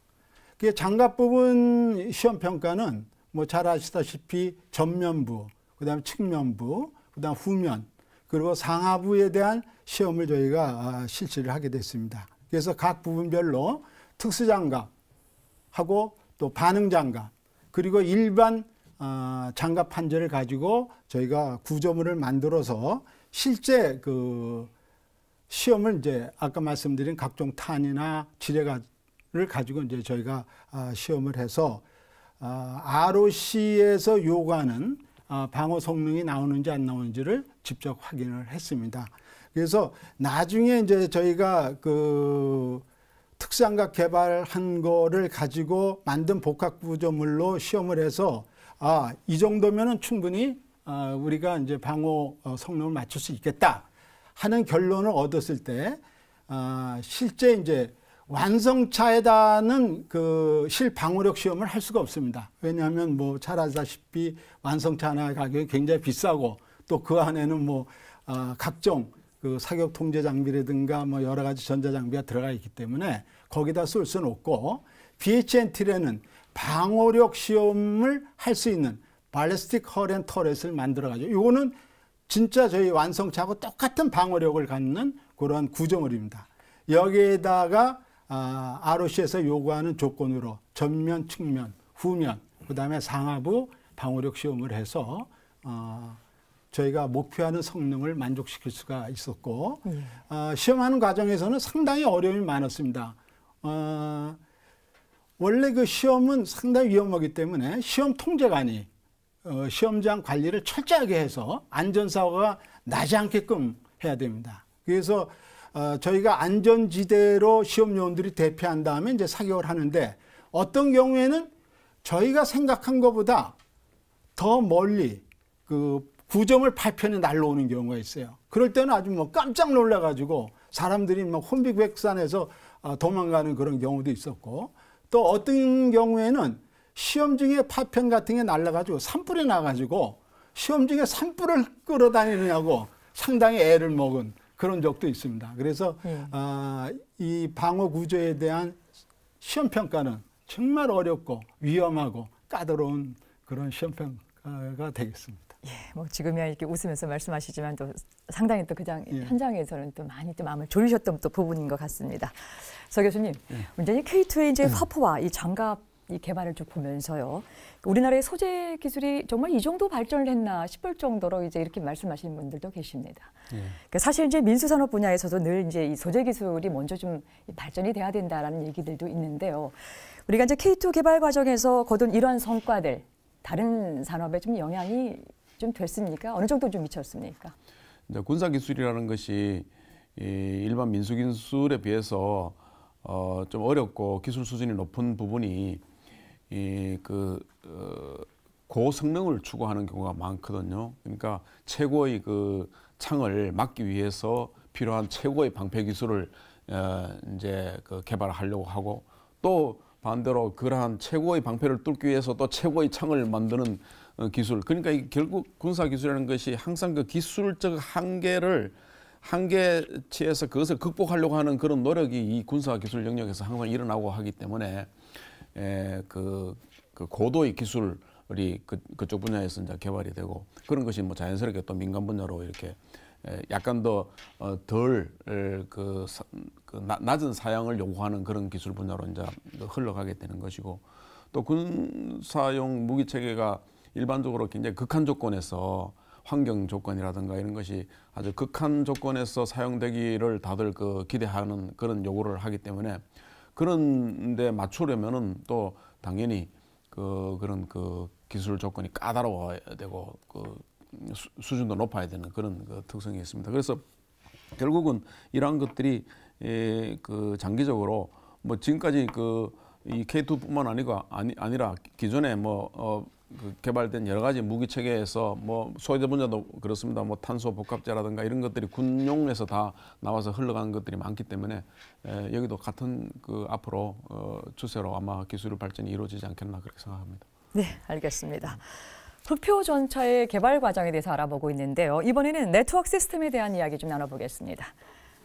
그 장갑 부분 시험 평가는 뭐 잘 아시다시피 전면부, 그다음 측면부, 그다음 후면, 그리고 상하부에 대한 시험을 저희가 아, 실시를 하게 됐습니다. 그래서 각 부분별로 특수 장갑하고 또 반응 장갑 그리고 일반 어, 장갑 판재를 가지고 저희가 구조물을 만들어서 실제 그 시험을 이제 아까 말씀드린 각종 탄이나 지뢰를 가 가지고 이제 저희가 아, 시험을 해서 아, ROC에서 요구하는 아, 방어 성능이 나오는지 안 나오는지를 직접 확인을 했습니다. 그래서 나중에 이제 저희가 그 특산각 개발한 거를 가지고 만든 복합구조물로 시험을 해서 아, 이 정도면은 충분히 아, 우리가 이제 방어 어, 성능을 맞출 수 있겠다 하는 결론을 얻었을 때 아, 실제 이제 완성차에 다는 그 실방어력 시험을 할 수가 없습니다. 왜냐하면 뭐 잘 아시다시피 완성차 하나 가격이 굉장히 비싸고 또 그 안에는 뭐 아, 각종 그 사격 통제 장비라든가 뭐 여러 가지 전자 장비가 들어가 있기 때문에 거기다 쓸 수는 없고 BHNT라는 방어력 시험을 할 수 있는 발레스틱 허렌 터렛을 만들어 가지고 이거는 진짜 저희 완성차하고 똑같은 방어력을 갖는 그런 구조물입니다. 여기에다가 아, ROC에서 요구하는 조건으로 전면, 측면, 후면, 그 다음에 상하부 방어력 시험을 해서 어, 저희가 목표하는 성능을 만족시킬 수가 있었고 네. 어, 시험하는 과정에서는 상당히 어려움이 많았습니다. 어, 원래 그 시험은 상당히 위험하기 때문에 시험 통제관이 어, 시험장 관리를 철저하게 해서 안전사고가 나지 않게끔 해야 됩니다. 그래서 어, 저희가 안전지대로 시험 요원들이 대피한 다음에 이제 사격을 하는데 어떤 경우에는 저희가 생각한 것보다 더 멀리 그 구점을 8편에 날라오는 경우가 있어요. 그럴 때는 아주 뭐 깜짝 놀라가지고 사람들이 막혼비백산에서 뭐 아, 도망가는 그런 경우도 있었고 또 어떤 경우에는 시험 중에 파편 같은 게 날라가지고 산불이 나가지고 시험 중에 산불을 끌어다니느냐고 상당히 애를 먹은 그런 적도 있습니다. 그래서 네. 아, 이 방어 구조에 대한 시험 평가는 정말 어렵고 위험하고 까다로운 그런 시험 평가가 되겠습니다. 예, 뭐 지금이야 이렇게 웃으면서 말씀하시지만 또 상당히 또그냥 예. 현장에서는 또 많이 또 마음을 졸이셨던 또 부분인 것 같습니다. 서 교수님, 예. 문제는 K2의 이제 퍼프와이 예. 장갑 이 개발을 쭉 보면서요. 우리나라의 소재 기술이 정말 이 정도 발전을 했나 싶을 정도로 이제 이렇게 말씀하시는 분들도 계십니다. 예. 그 사실 이제 민수산업 분야에서도 늘 이제 이 소재 기술이 먼저 좀 발전이 돼야 된다라는 얘기들도 있는데요. 우리가 이제 K2 개발 과정에서 거둔 이러한 성과들 다른 산업에 좀 영향이 좀 됐습니까? 어느 정도 좀 미쳤습니까? 이제 군사 기술이라는 것이 이 일반 민수 기술에 비해서 어, 좀 어렵고 기술 수준이 높은 부분이 이그 어, 고성능을 추구하는 경우가 많거든요. 그러니까 최고의 그 창을 막기 위해서 필요한 최고의 방패 기술을 어, 이제 그 개발하려고 하고 또 반대로 그러한 최고의 방패를 뚫기 위해서 또 최고의 창을 만드는 어, 기술. 그러니까 이 결국 군사 기술이라는 것이 항상 그 기술적 한계를 한계치에서 그것을 극복하려고 하는 그런 노력이 이 군사 기술 영역에서 항상 일어나고 하기 때문에 에, 예, 그, 그 고도의 기술이 그, 그쪽 분야에서 이제 개발이 되고 그런 것이 뭐 자연스럽게 또 민간 분야로 이렇게 에, 예, 약간 더덜그 어, 어, 그, 그 낮은 사양을 요구하는 그런 기술 분야로 이제 흘러가게 되는 것이고 또 군사용 무기 체계가 일반적으로 굉장히 극한 조건에서 환경 조건이라든가 이런 것이 아주 극한 조건에서 사용되기를 다들 그 기대하는 그런 요구를 하기 때문에 그런데 맞추려면은 또 당연히 그 그런 그 기술 조건이 까다로워야 되고 그 수준도 높아야 되는 그런 그 특성이 있습니다. 그래서 결국은 이러한 것들이 예, 그 장기적으로 뭐 지금까지 그 이 K2뿐만 아니고 아니, 아니라 기존에 뭐 어, 그 개발된 여러 가지 무기 체계에서 뭐 소외 분야도 그렇습니다. 뭐 탄소 복합제라든가 이런 것들이 군용에서 다 나와서 흘러간 것들이 많기 때문에 에, 여기도 같은 그 앞으로 어, 추세로 아마 기술 발전이 이루어지지 않겠나 그렇게 생각합니다. 네, 알겠습니다. 흑표 전차의 개발 과정에 대해서 알아보고 있는데요. 이번에는 네트워크 시스템에 대한 이야기 좀 나눠보겠습니다.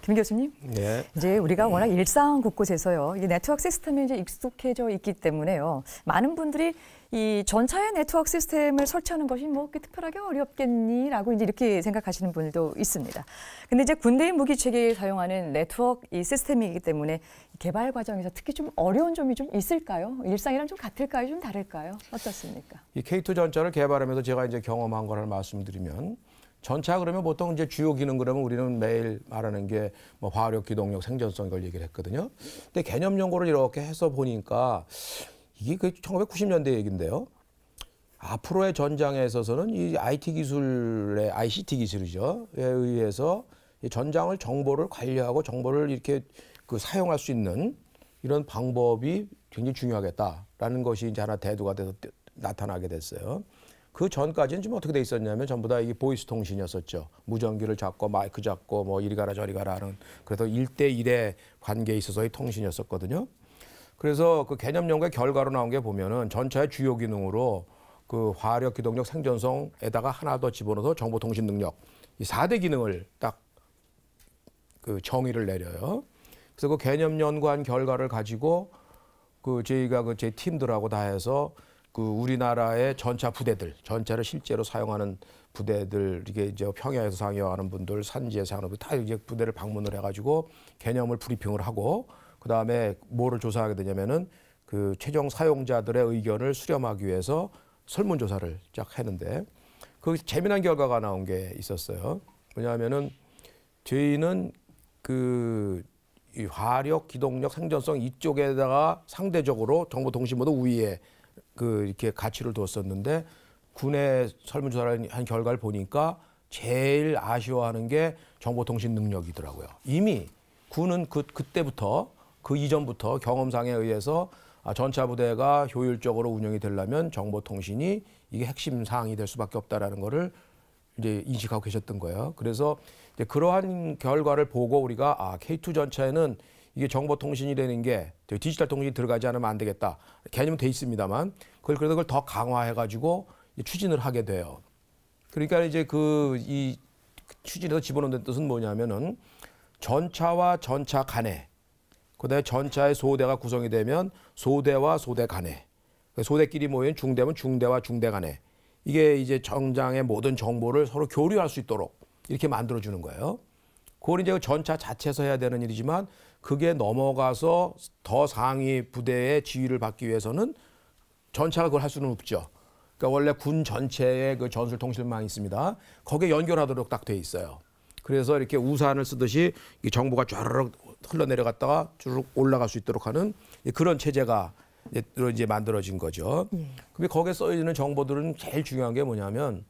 김 교수님. 네. 이제 우리가 워낙 일상 곳곳에서요. 이 네트워크 시스템에 이제 익숙해져 있기 때문에요. 많은 분들이 이 전차의 네트워크 시스템을 설치하는 것이 뭐 특별하게 어렵겠니라고 이제 이렇게 생각하시는 분들도 있습니다. 근데 이제 군대의 무기 체계에 사용하는 네트워크 이 시스템이기 때문에 개발 과정에서 특히 좀 어려운 점이 좀 있을까요? 일상이랑 좀 같을까요? 좀 다를까요? 어떻습니까? 이 K2 전차를 개발하면서 제가 이제 경험한 거를 말씀드리면 전차 그러면 보통 이제 주요 기능 그러면 우리는 매일 말하는 게 뭐 화력, 기동력, 생존성 이걸 얘기를 했거든요. 근데 개념 연구를 이렇게 해서 보니까 이게 그 1990년대 얘기인데요. 앞으로의 전장에 있어서는 이 IT 기술의 ICT 기술이죠. 에 의해서 이 전장을 정보를 관리하고 정보를 이렇게 그 사용할 수 있는 이런 방법이 굉장히 중요하겠다라는 것이 이제 하나 대두가 돼서 나타나게 됐어요. 그 전까지는 지금 어떻게 돼 있었냐면 전부 다 이게 보이스 통신이었었죠. 무전기를 잡고 마이크 잡고 뭐 이리 가라 저리 가라 는 그래서 일대일의 관계에 있어서의 통신이었었거든요. 그래서 그 개념 연구의 결과로 나온 게 보면은 전차의 주요 기능으로 그 화력 기동력 생존성에다가 하나 더 집어넣어서 정보 통신 능력 이 4대 기능을 딱 그 정의를 내려요. 그래서 그 개념 연구한 결과를 가지고 그 저희가 그 제 팀들하고 다 해서 그 우리나라의 전차 부대들, 전차를 실제로 사용하는 부대들 이게 이제 평양에서 상여하는 분들, 산지에서 하는 분들 다 이제 부대를 방문을 해가지고 개념을 브리핑을 하고 그 다음에 뭐를 조사하게 되냐면은 그 최종 사용자들의 의견을 수렴하기 위해서 설문조사를 쫙 했는데 그 재미난 결과가 나온 게 있었어요. 왜냐하면은 저희는 그이 화력, 기동력, 생존성 이쪽에다가 상대적으로 정보 통신보다 우위에 그 이렇게 가치를 뒀었는데 군의 설문조사를 한 결과를 보니까 제일 아쉬워하는 게 정보통신 능력이더라고요. 이미 군은 그 그때부터 그 이전부터 경험상에 의해서 아, 전차 부대가 효율적으로 운영이 되려면 정보통신이 이게 핵심 사항이 될 수밖에 없다라는 거를 이제 인식하고 계셨던 거예요. 그래서 이제 그러한 결과를 보고 우리가 아 K2 전차에는 이게 정보통신이되는게 디지털 통신이 들어가지 않으면 안 되겠다. 개념은 돼 있습니다만 그걸 그래도 그걸 더 강화해 가지고 추진을 하게 돼요. 그러니까 이제 그 이 추진해서 집어넣는 뜻은 뭐냐면은 전차와 전차 간에 그다음에 전차의 소대가 구성이 되면 소대와 소대 간에 그러니까 소대끼리 모인 중대면 중대와 중대 간에 이게 이제 정장의 모든 정보를 서로 교류할 수 있도록 이렇게 만들어 주는 거예요. 그걸 이제 그 전차 자체에서 해야 되는 일이지만 그게 넘어가서 더 상위 부대의 지휘를 받기 위해서는 전차가 그걸 할 수는 없죠. 그러니까 원래 군 전체의 그 전술 통신망이 있습니다. 거기에 연결하도록 딱 돼 있어요. 그래서 이렇게 우산을 쓰듯이 이 정보가 쫘르륵 흘러내려갔다가 쭉 올라갈 수 있도록 하는 그런 체제가 이제 만들어진 거죠. 근데 예. 거기에 써 있는 정보들은 제일 중요한 게 뭐냐면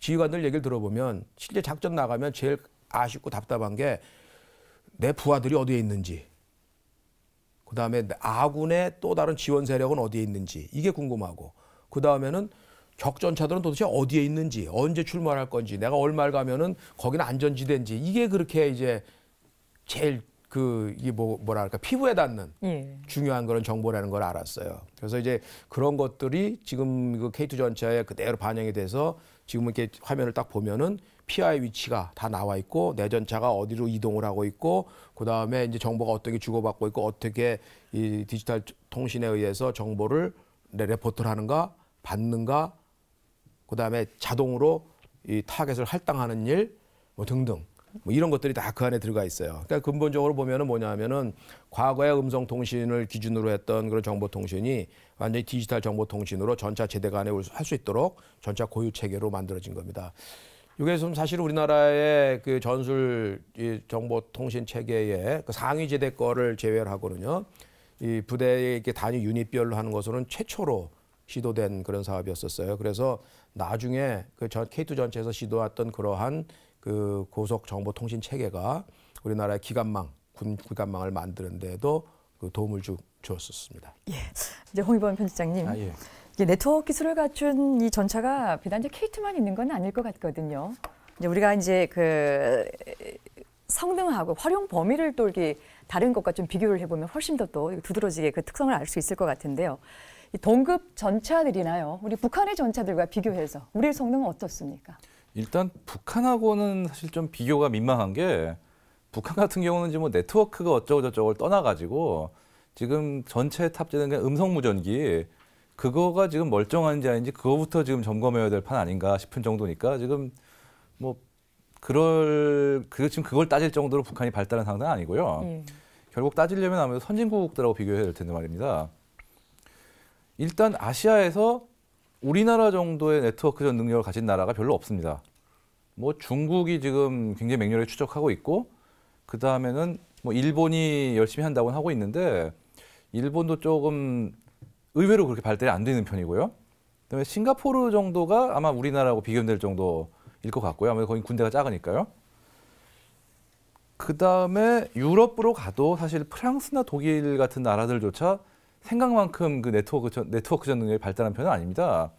지휘관들 얘기를 들어보면 실제 작전 나가면 제일 아쉽고 답답한 게내 부하들이 어디에 있는지, 그 다음에 아군의 또 다른 지원 세력은 어디에 있는지 이게 궁금하고, 그 다음에는 격전차들은 도대체 어디에 있는지, 언제 출몰할 건지, 내가 얼마를 가면은 거기는 안전지대인지 이게 그렇게 이제 제일 그 이게 뭐 뭐랄까 피부에 닿는 예. 중요한 그런 정보라는 걸 알았어요. 그래서 이제 그런 것들이 지금 그 K2 전차에 그대로 반영이 돼서 지금 이렇게 화면을 딱 보면은 피아의 위치가 다 나와 있고 내 전차가 어디로 이동을 하고 있고 그 다음에 이제 정보가 어떻게 주고받고 있고 어떻게 이 디지털 통신에 의해서 정보를 레포트를 하는가 받는가 그 다음에 자동으로 이 타겟을 할당하는 일 뭐 등등 뭐 이런 것들이 다 그 안에 들어가 있어요. 그러니까 근본적으로 보면은 뭐냐면은 과거의 음성 통신을 기준으로 했던 그런 정보 통신이 완전히 디지털 정보 통신으로 전차 제대 간에 할 수 있도록 전차 고유 체계로 만들어진 겁니다. 이게 좀 사실 우리나라의 그 전술 정보통신 체계의 그 상위지대 거를 제외하고는요, 이 부대의 이렇게 단위 유닛별로 하는 것으로는 최초로 시도된 그런 사업이었었어요. 그래서 나중에 그 전 K2 전체에서 시도했던 그러한 그 고속 정보통신 체계가 우리나라의 기관망, 군 기관망을 만드는데도 그 도움을 주, 었습니다 예, 이제 홍의범 편집장님. 아, 예. 예, 네트워크 기술을 갖춘 이 전차가 비단지 케이트만 있는 건 아닐 것 같거든요. 이제 우리가 이제 그 성능하고 활용 범위를 또 이렇게 다른 것과 좀 비교를 해보면 훨씬 더 또 두드러지게 그 특성을 알 수 있을 것 같은데요. 이 동급 전차들이나요. 우리 북한의 전차들과 비교해서 우리의 성능은 어떻습니까? 일단 북한하고는 사실 좀 비교가 민망한 게 북한 같은 경우는 지금 뭐 네트워크가 어쩌고 저쩌고를 떠나가지고 지금 전체에 탑재된 음성 무전기 그거가 지금 멀쩡한지 아닌지 그거부터 지금 점검해야 될 판 아닌가 싶은 정도니까 지금 뭐 그럴 그 지금 그걸 따질 정도로 북한이 발달한 상황은 아니고요. 음. 결국 따지려면 아무래도 선진국들하고 비교해야 될 텐데 말입니다. 일단 아시아에서 우리나라 정도의 네트워크전 능력을 가진 나라가 별로 없습니다. 뭐 중국이 지금 굉장히 맹렬하게 추적하고 있고 그 다음에는 뭐 일본이 열심히 한다고는 하고 있는데 일본도 조금 의외로 그렇게 발달이 안 되는 편이고요. 그다음에 싱가포르 정도가 아마 우리나라하고 비교될 정도일 것 같고요. 아무래도 거긴 군대가 작으니까요. 그 다음에 유럽으로 가도 사실 프랑스나 독일 같은 나라들조차 생각만큼 그 네트워크 전, 네트워크 전 능력이 발달한 편은 아닙니다.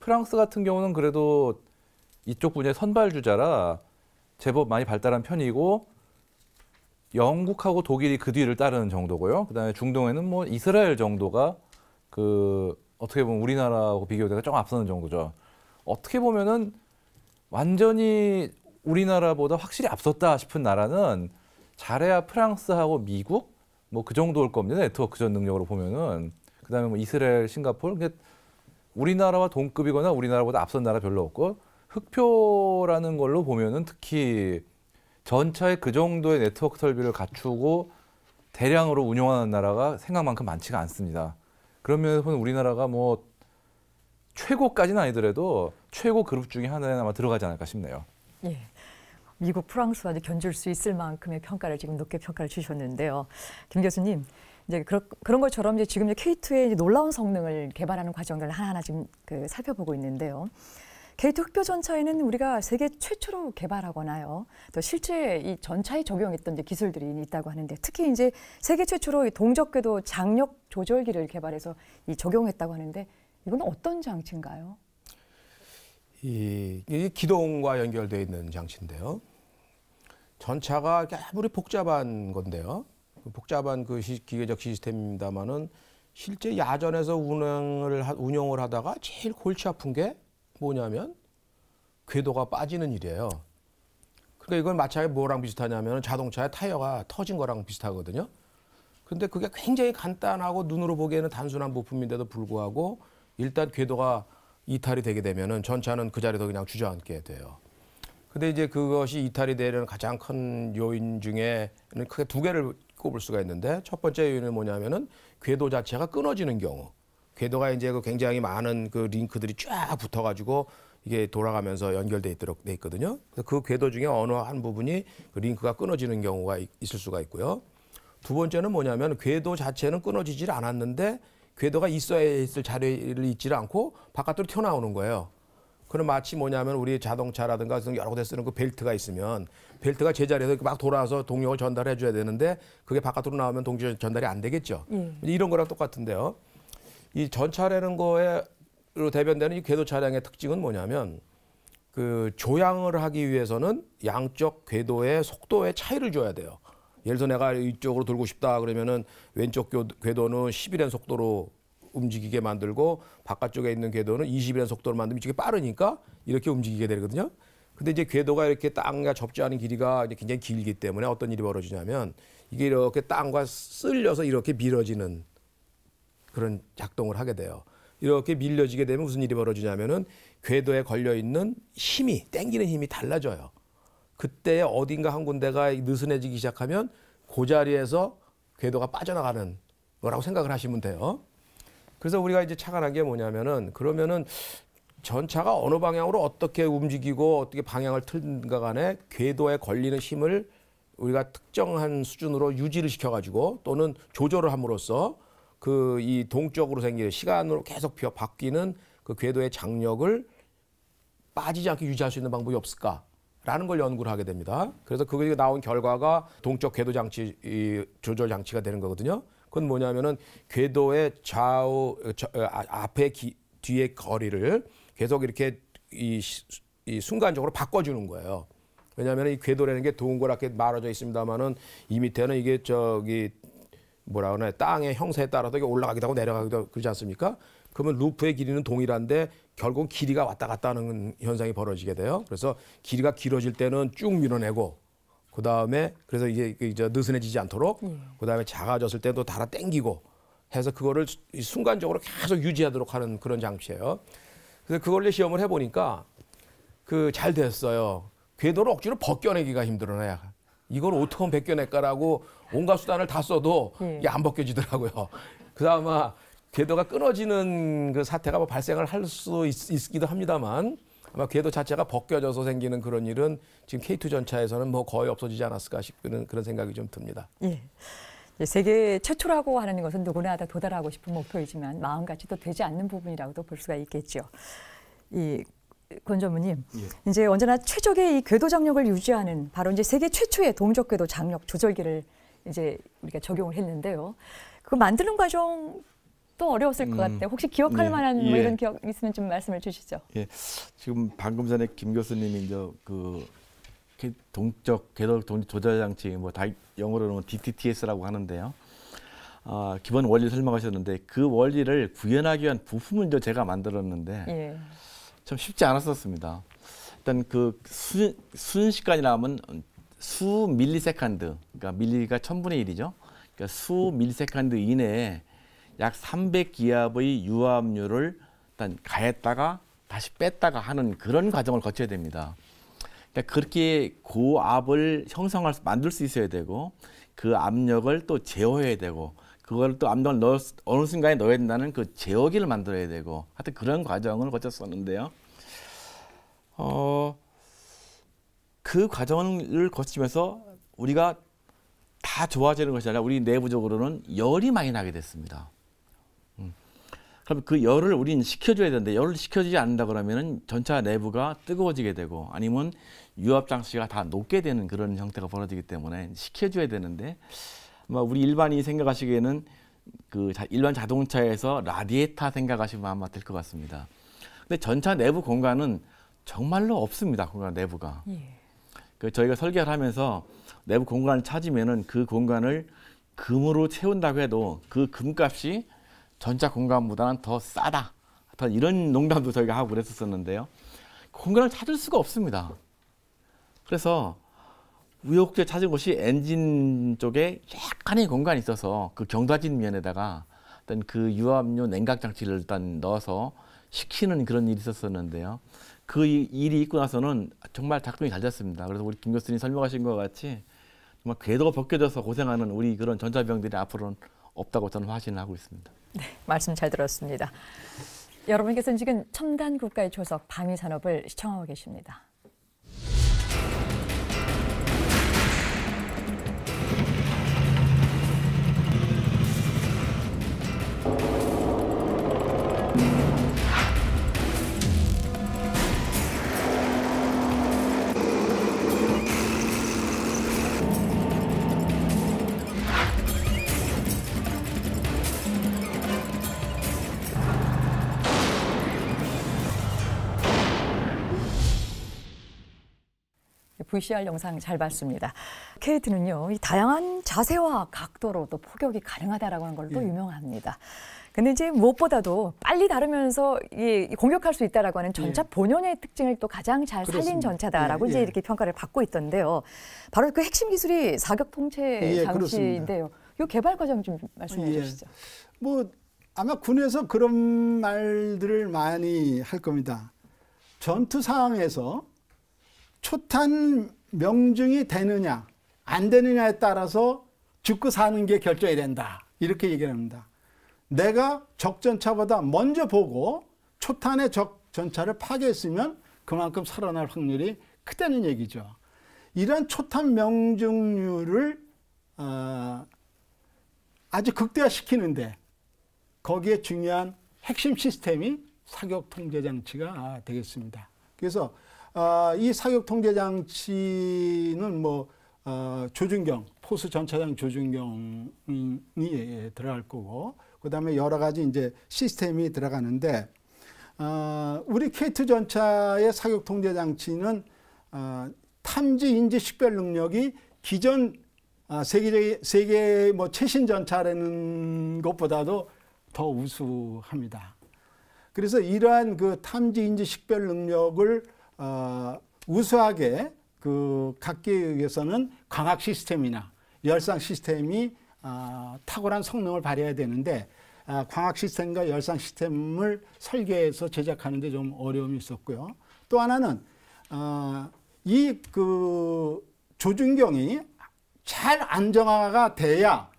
프랑스 같은 경우는 그래도 이쪽 분야의 선발주자라 제법 많이 발달한 편이고 영국하고 독일이 그 뒤를 따르는 정도고요. 그다음에 중동에는 뭐 이스라엘 정도가 그 어떻게 보면 우리나라하고 비교되가 조금 앞서는 정도죠. 어떻게 보면은 완전히 우리나라보다 확실히 앞섰다 싶은 나라는 잘해야 프랑스하고 미국 뭐 그 정도일 겁니다. 네트워크 전 능력으로 보면은 그다음에 뭐 이스라엘, 싱가폴 근 우리나라와 동급이거나 우리나라보다 앞선 나라 별로 없고 흑표라는 걸로 보면은 특히 전차의그 정도의 네트워크 설비를 갖추고 대량으로 운영하는 나라가 생각만큼 많지가 않습니다. 그런 면에서는 우리나라가 뭐 최고까지는 아니더라도 최고 그룹 중에 하나에 아마 들어가지 않을까 싶네요. 예. 미국 프랑스와 견줄 수 있을 만큼의 평가를 지금 높게 평가를 주셨는데요. 김 교수님, 이제 그런 그런 것처럼 이제 지금 K2의 이제 놀라운 성능을 개발하는 과정을 하나하나 지금 그 살펴보고 있는데요. 게이트 흑표 전차에는 우리가 세계 최초로 개발하거나요. 또 실제 이 전차에 적용했던 이제 기술들이 있다고 하는데 특히 이제 세계 최초로 동적궤도 장력 조절기를 개발해서 이 적용했다고 하는데 이건 어떤 장치인가요? 이, 이 기동과 연결되어 있는 장치인데요. 전차가 아무리 복잡한 건데요. 그 복잡한 그 시, 기계적 시스템입니다만은 실제 야전에서 운행을 운영을 하다가 제일 골치 아픈 게 뭐냐면 궤도가 빠지는 일이에요. 그러니까 이건 마찬가 뭐랑 비슷하냐면 자동차의 타이어가 터진 거랑 비슷하거든요. 근데 그게 굉장히 간단하고 눈으로 보기에는 단순한 부품인데도 불구하고 일단 궤도가 이탈이 되게 되면은 전차는 그 자리에서 그냥 주저앉게 돼요. 근데 이제 그것이 이탈이 되는 가장 큰 요인 중에는 크게 두 개를 꼽을 수가 있는데 첫 번째 요인은 뭐냐면은 궤도 자체가 끊어지는 경우. 궤도가 이제 그 굉장히 많은 그 링크들이 쫙 붙어가지고 이게 돌아가면서 연결돼 있도록 돼 있거든요. 그 궤도 중에 어느 한 부분이 그 링크가 끊어지는 경우가 있을 수가 있고요. 두 번째는 뭐냐면 궤도 자체는 끊어지질 않았는데 궤도가 있어야 있을 자리를 잊지 않고 바깥으로 튀어나오는 거예요. 그럼 마치 뭐냐면 우리 자동차라든가 여러 곳에 쓰는 그 벨트가 있으면 벨트가 제자리에서 막 돌아와서 동력을 전달해 줘야 되는데 그게 바깥으로 나오면 동력 전달이 안 되겠죠. 음. 이런 거랑 똑같은데요. 이 전차라는 거에로 대변되는 이 궤도 차량의 특징은 뭐냐면 그 조향을 하기 위해서는 양쪽 궤도의 속도의 차이를 줘야 돼요. 예를 들어 내가 이쪽으로 돌고 싶다 그러면은 왼쪽 궤도는 10이란 속도로 움직이게 만들고 바깥쪽에 있는 궤도는 20이라는 속도로 만들면 이쪽이 빠르니까 이렇게 움직이게 되거든요. 근데 이제 궤도가 이렇게 땅과 접지 않은 길이가 굉장히 길기 때문에 어떤 일이 벌어지냐면 이게 이렇게 땅과 쓸려서 이렇게 밀어지는 그런 작동을 하게 돼요. 이렇게 밀려지게 되면 무슨 일이 벌어지냐면은 궤도에 걸려 있는 힘이 땡기는 힘이 달라져요. 그때 어딘가 한 군데가 느슨해지기 시작하면 그 자리에서 궤도가 빠져나가는 거라고 생각을 하시면 돼요. 그래서 우리가 이제 착안한 게 뭐냐면은 그러면은 전차가 어느 방향으로 어떻게 움직이고 어떻게 방향을 틀든가 간에 궤도에 걸리는 힘을 우리가 특정한 수준으로 유지를 시켜가지고 또는 조절을 함으로써 그이 동쪽으로 생기는 시간으로 계속 비어 바뀌는 그 궤도의 장력을 빠지지 않게 유지할 수 있는 방법이 없을까? 라는 걸 연구를 하게 됩니다. 그래서 그게 나온 결과가 동쪽 궤도 장치 조절 장치가 되는 거거든요. 그건 뭐냐면은 궤도의 좌우 좌, 어, 아, 앞에 기, 뒤에 거리를 계속 이렇게 이, 이 순간적으로 바꿔주는 거예요. 왜냐하면 이 궤도라는 게 동그랗게 말아져 있습니다만은 이 밑에는 이게 저기 뭐라 그러나 땅의 형세에 따라서 이게 올라가기도 하고 내려가기도 하고 그러지 않습니까? 그러면 루프의 길이는 동일한데 결국 길이가 왔다 갔다 하는 현상이 벌어지게 돼요. 그래서 길이가 길어질 때는 쭉 밀어내고 그 다음에 그래서 이게 그 이제 느슨해지지 않도록 네. 그 다음에 작아졌을 때도 달아 땡기고 해서 그거를 순간적으로 계속 유지하도록 하는 그런 장치예요. 그래서 그걸 이제 시험을 해보니까 그 잘 됐어요. 궤도를 억지로 벗겨내기가 힘들어요. 이걸 어떻게 벗겨낼까라고 온갖 수단을 다 써도 음. 이게 안 벗겨지더라고요. <laughs> 그나마 궤도가 끊어지는 그 사태가 뭐 발생을 할 수 있기도 합니다만 아마 궤도 자체가 벗겨져서 생기는 그런 일은 지금 K2 전차에서는 뭐 거의 없어지지 않았을까 싶은 그런 생각이 좀 듭니다. 예. 세계 최초라고 하는 것은 누구나 다 도달하고 싶은 목표이지만 마음같이도 되지 않는 부분이라고도 볼 수가 있겠죠. 이권 전무님, 예. 이제 언제나 최적의 이 궤도 장력을 유지하는 바로 이제 세계 최초의 동적 궤도 장력 조절기를 이제 우리가 적용을 했는데요. 그 만드는 과정 또 어려웠을 음, 것 같아요. 혹시 기억할 예, 만한 뭐 예. 이런 기억 있으면 좀 말씀을 주시죠. 예, 지금 방금 전에 김 교수님이 이제 그 동적 궤도 조절 장치 뭐다 영어로는 DTTS라고 하는데요. 아, 기본 원리 설명하셨는데 그 원리를 구현하기 위한 부품을 제가 만들었는데. 예. 참 쉽지 않았었습니다. 일단 그 순, 순식간이라면 수 밀리세컨드, 그러니까 밀리가 천분의 일이죠. 그러니까 수 밀리세컨드 이내에 약 300기압의 유압률을 일단 가했다가 다시 뺐다가 하는 그런 과정을 거쳐야 됩니다. 그러니까 그렇게 고압을 형성할 수, 만들 수 있어야 되고 그 압력을 또 제어해야 되고 그걸 또 암동을 넣을, 어느 순간에 넣어야 된다는 그 제어기를 만들어야 되고 하여튼 그런 과정을 거쳤었는데요. 어, 그 과정을 거치면서 우리가 다 좋아지는 것이 아니라 우리 내부적으로는 열이 많이 나게 됐습니다. 음. 그럼 그 열을 우리는 식혀줘야 되는데 열을 식혀주지 않는다 그러면은 전차 내부가 뜨거워지게 되고 아니면 유압 장치가 다 녹게 되는 그런 형태가 벌어지기 때문에 식혀줘야 되는데 아마 우리 일반인이 생각하시기에는 그 일반 자동차에서 라디에타 생각하시면 아마 될 것 같습니다. 근데 전차 내부 공간은 정말로 없습니다. 공간 내부가. 예. 그 저희가 설계를 하면서 내부 공간을 찾으면은 그 공간을 금으로 채운다고 해도 그 금값이 전차 공간보다는 더 싸다. 이런 농담도 저희가 하고 그랬었었는데요. 공간을 찾을 수가 없습니다. 그래서 우여곡절 찾은 곳이 엔진 쪽에 약간의 공간이 있어서 그 경사진 면에다가 어떤 그 유압류 냉각 장치를 일단 넣어서 식히는 그런 일이 있었었는데요. 그 일이 있고 나서는 정말 작동이 잘 됐습니다. 그래서 우리 김 교수님 설명하신 것 같이 정말 궤도가 벗겨져서 고생하는 우리 그런 전자병들이 앞으로는 없다고 저는 확신을 하고 있습니다. 네, 말씀 잘 들었습니다. 여러분께서는 지금 첨단 국가의 조석 방위 산업을 시청하고 계십니다. VCR 영상 잘 봤습니다. 케이트는요, 이 다양한 자세와 각도로 또 포격이 가능하다라고 하는 걸로 예. 유명합니다. 근데 이제 무엇보다도 빨리 다루면서 이 공격할 수 있다라고 하는 전차 예. 본연의 특징을 또 가장 잘 살린 그렇습니다. 전차다라고 예. 이제 예. 이렇게 평가를 받고 있던데요. 바로 그 핵심 기술이 사격 통제 체 예, 예, 장치인데요. 이 개발 과정 좀 말씀해 주시죠. 뭐 아마 군에서 그런 말들을 많이 할 겁니다. 전투 상황에서 초탄 명중이 되느냐 안 되느냐에 따라서 죽고 사는 게 결정이 된다. 이렇게 얘기를 합니다. 내가 적전차보다 먼저 보고 초탄의 적전차를 파괴했으면 그만큼 살아날 확률이 크다는 얘기죠. 이러 초탄 명중률을 어, 아주 극대화시키는데 거기에 중요한 핵심 시스템이 사격 통제 장치가 되겠습니다. 그래서 아, 이 사격 통제 장치는 뭐 어, 조준경 포스 전차장 조준경이 예, 예, 들어갈 거고 그다음에 여러 가지 이제 시스템이 들어가는데 어, 우리 케이트 전차의 사격 통제 장치는 어, 탐지 인지 식별 능력이 기존 아, 세계 세계 뭐 최신 전차라는 것보다도 더 우수합니다. 그래서 이러한 그 탐지 인지 식별 능력을 어, 우수하게 그각기에서는 광학 시스템이나 열상 시스템이 어, 탁월한 성능을 발휘해야 되는데 아, 광학 시스템과 열상 시스템을 설계해서 제작하는데 좀 어려움이 있었고요. 또 하나는 어, 이그 조준경이 잘 안정화가 돼야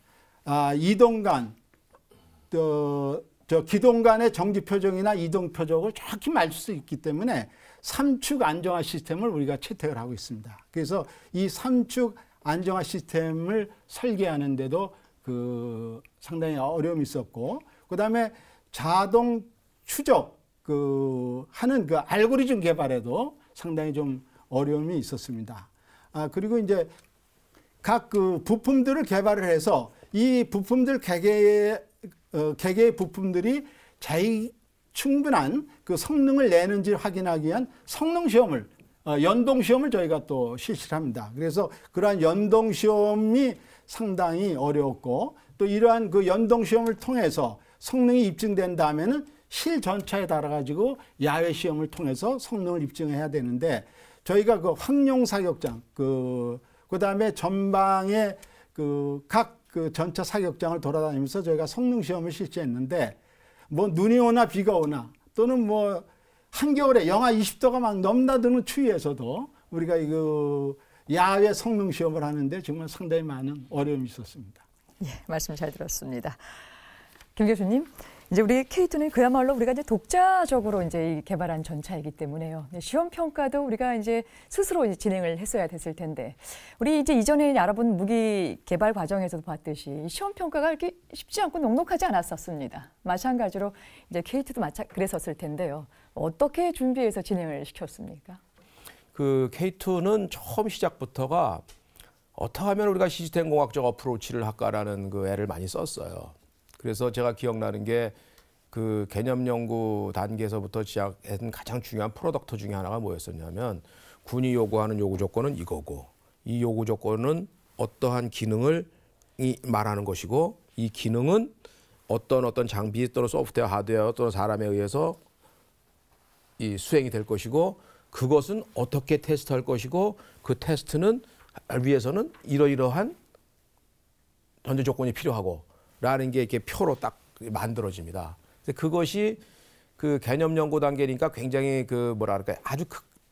아, 이동간 또, 저 기동간의 정지 표정이나 이동 표적을 정확히 말수 있기 때문에 삼축 안정화 시스템을 우리가 채택을 하고 있습니다. 그래서 이 삼축 안정화 시스템을 설계하는데도 그 상당히 어려움이 있었고, 그 다음에 자동 추적 그 하는 그 알고리즘 개발에도 상당히 좀 어려움이 있었습니다. 아, 그리고 이제 각 그 부품들을 개발을 해서 이 부품들 개개의, 어, 개개의 부품들이 자기, 충분한 그 성능을 내는지 확인하기 위한 성능 시험을 어, 연동 시험을 저희가 또 실시합니다. 를 그래서 그러한 연동 시험이 상당히 어려웠고 또 이러한 그 연동 시험을 통해서 성능이 입증된 다음에는 실 전차에 달아 가지고 야외 시험을 통해서 성능을 입증해야 되는데 저희가 그 황룡 사격장 그 그다음에 전방에 그각그 그 전차 사격장을 돌아다니면서 저희가 성능 시험을 실시했는데 뭐 눈이 오나 비가 오나 또는 뭐 한겨울에 영하 20도가 막 넘나드는 추위에서도 우리가 이거 그 야외 성능 시험을 하는데 정말 상당히 많은 어려움이 있었습니다. 예, 말씀 잘 들었습니다. 김 교수님. 이제 우리 K2는 그야말로 우리가 이제 독자적으로 이제 개발한 전차이기 때문에요. 네, 시험 평가도 우리가 이제 스스로 이제 진행을 했어야 됐을 텐데 우리 이제 이전에 알아본 무기 개발 과정에서도 봤듯이 시험 평가가 이렇게 쉽지 않고 넉넉하지 않았었습니다. 마찬가지로 이제 K2도 마찬 그랬었을 텐데요. 어떻게 준비해서 진행을 시켰습니까? 그 K2는 처음 시작부터가 어떻게 하면 우리가 시스템 공학적 어프로치를 할까라는 그 애를 많이 썼어요. 그래서 제가 기억나는 게 그 개념 연구 단계에서부터 시작한 가장 중요한 프로덕터 중에 하나가 뭐였었냐면 군이 요구하는 요구 조건은 이거고 이 요구 조건은 어떠한 기능을 말하는 것이고 이 기능은 어떤 어떤 장비 또는 소프트웨어, 하드웨어 또는 사람에 의해서 이 수행이 될 것이고 그것은 어떻게 테스트할 것이고 그 테스트는 위해서는 이러이러한 전제 조건이 필요하고 라는 게 이렇게 표로 딱 만들어집니다. 그래서 그것이 그 개념 연구 단계니까 굉장히 그 뭐랄까 아주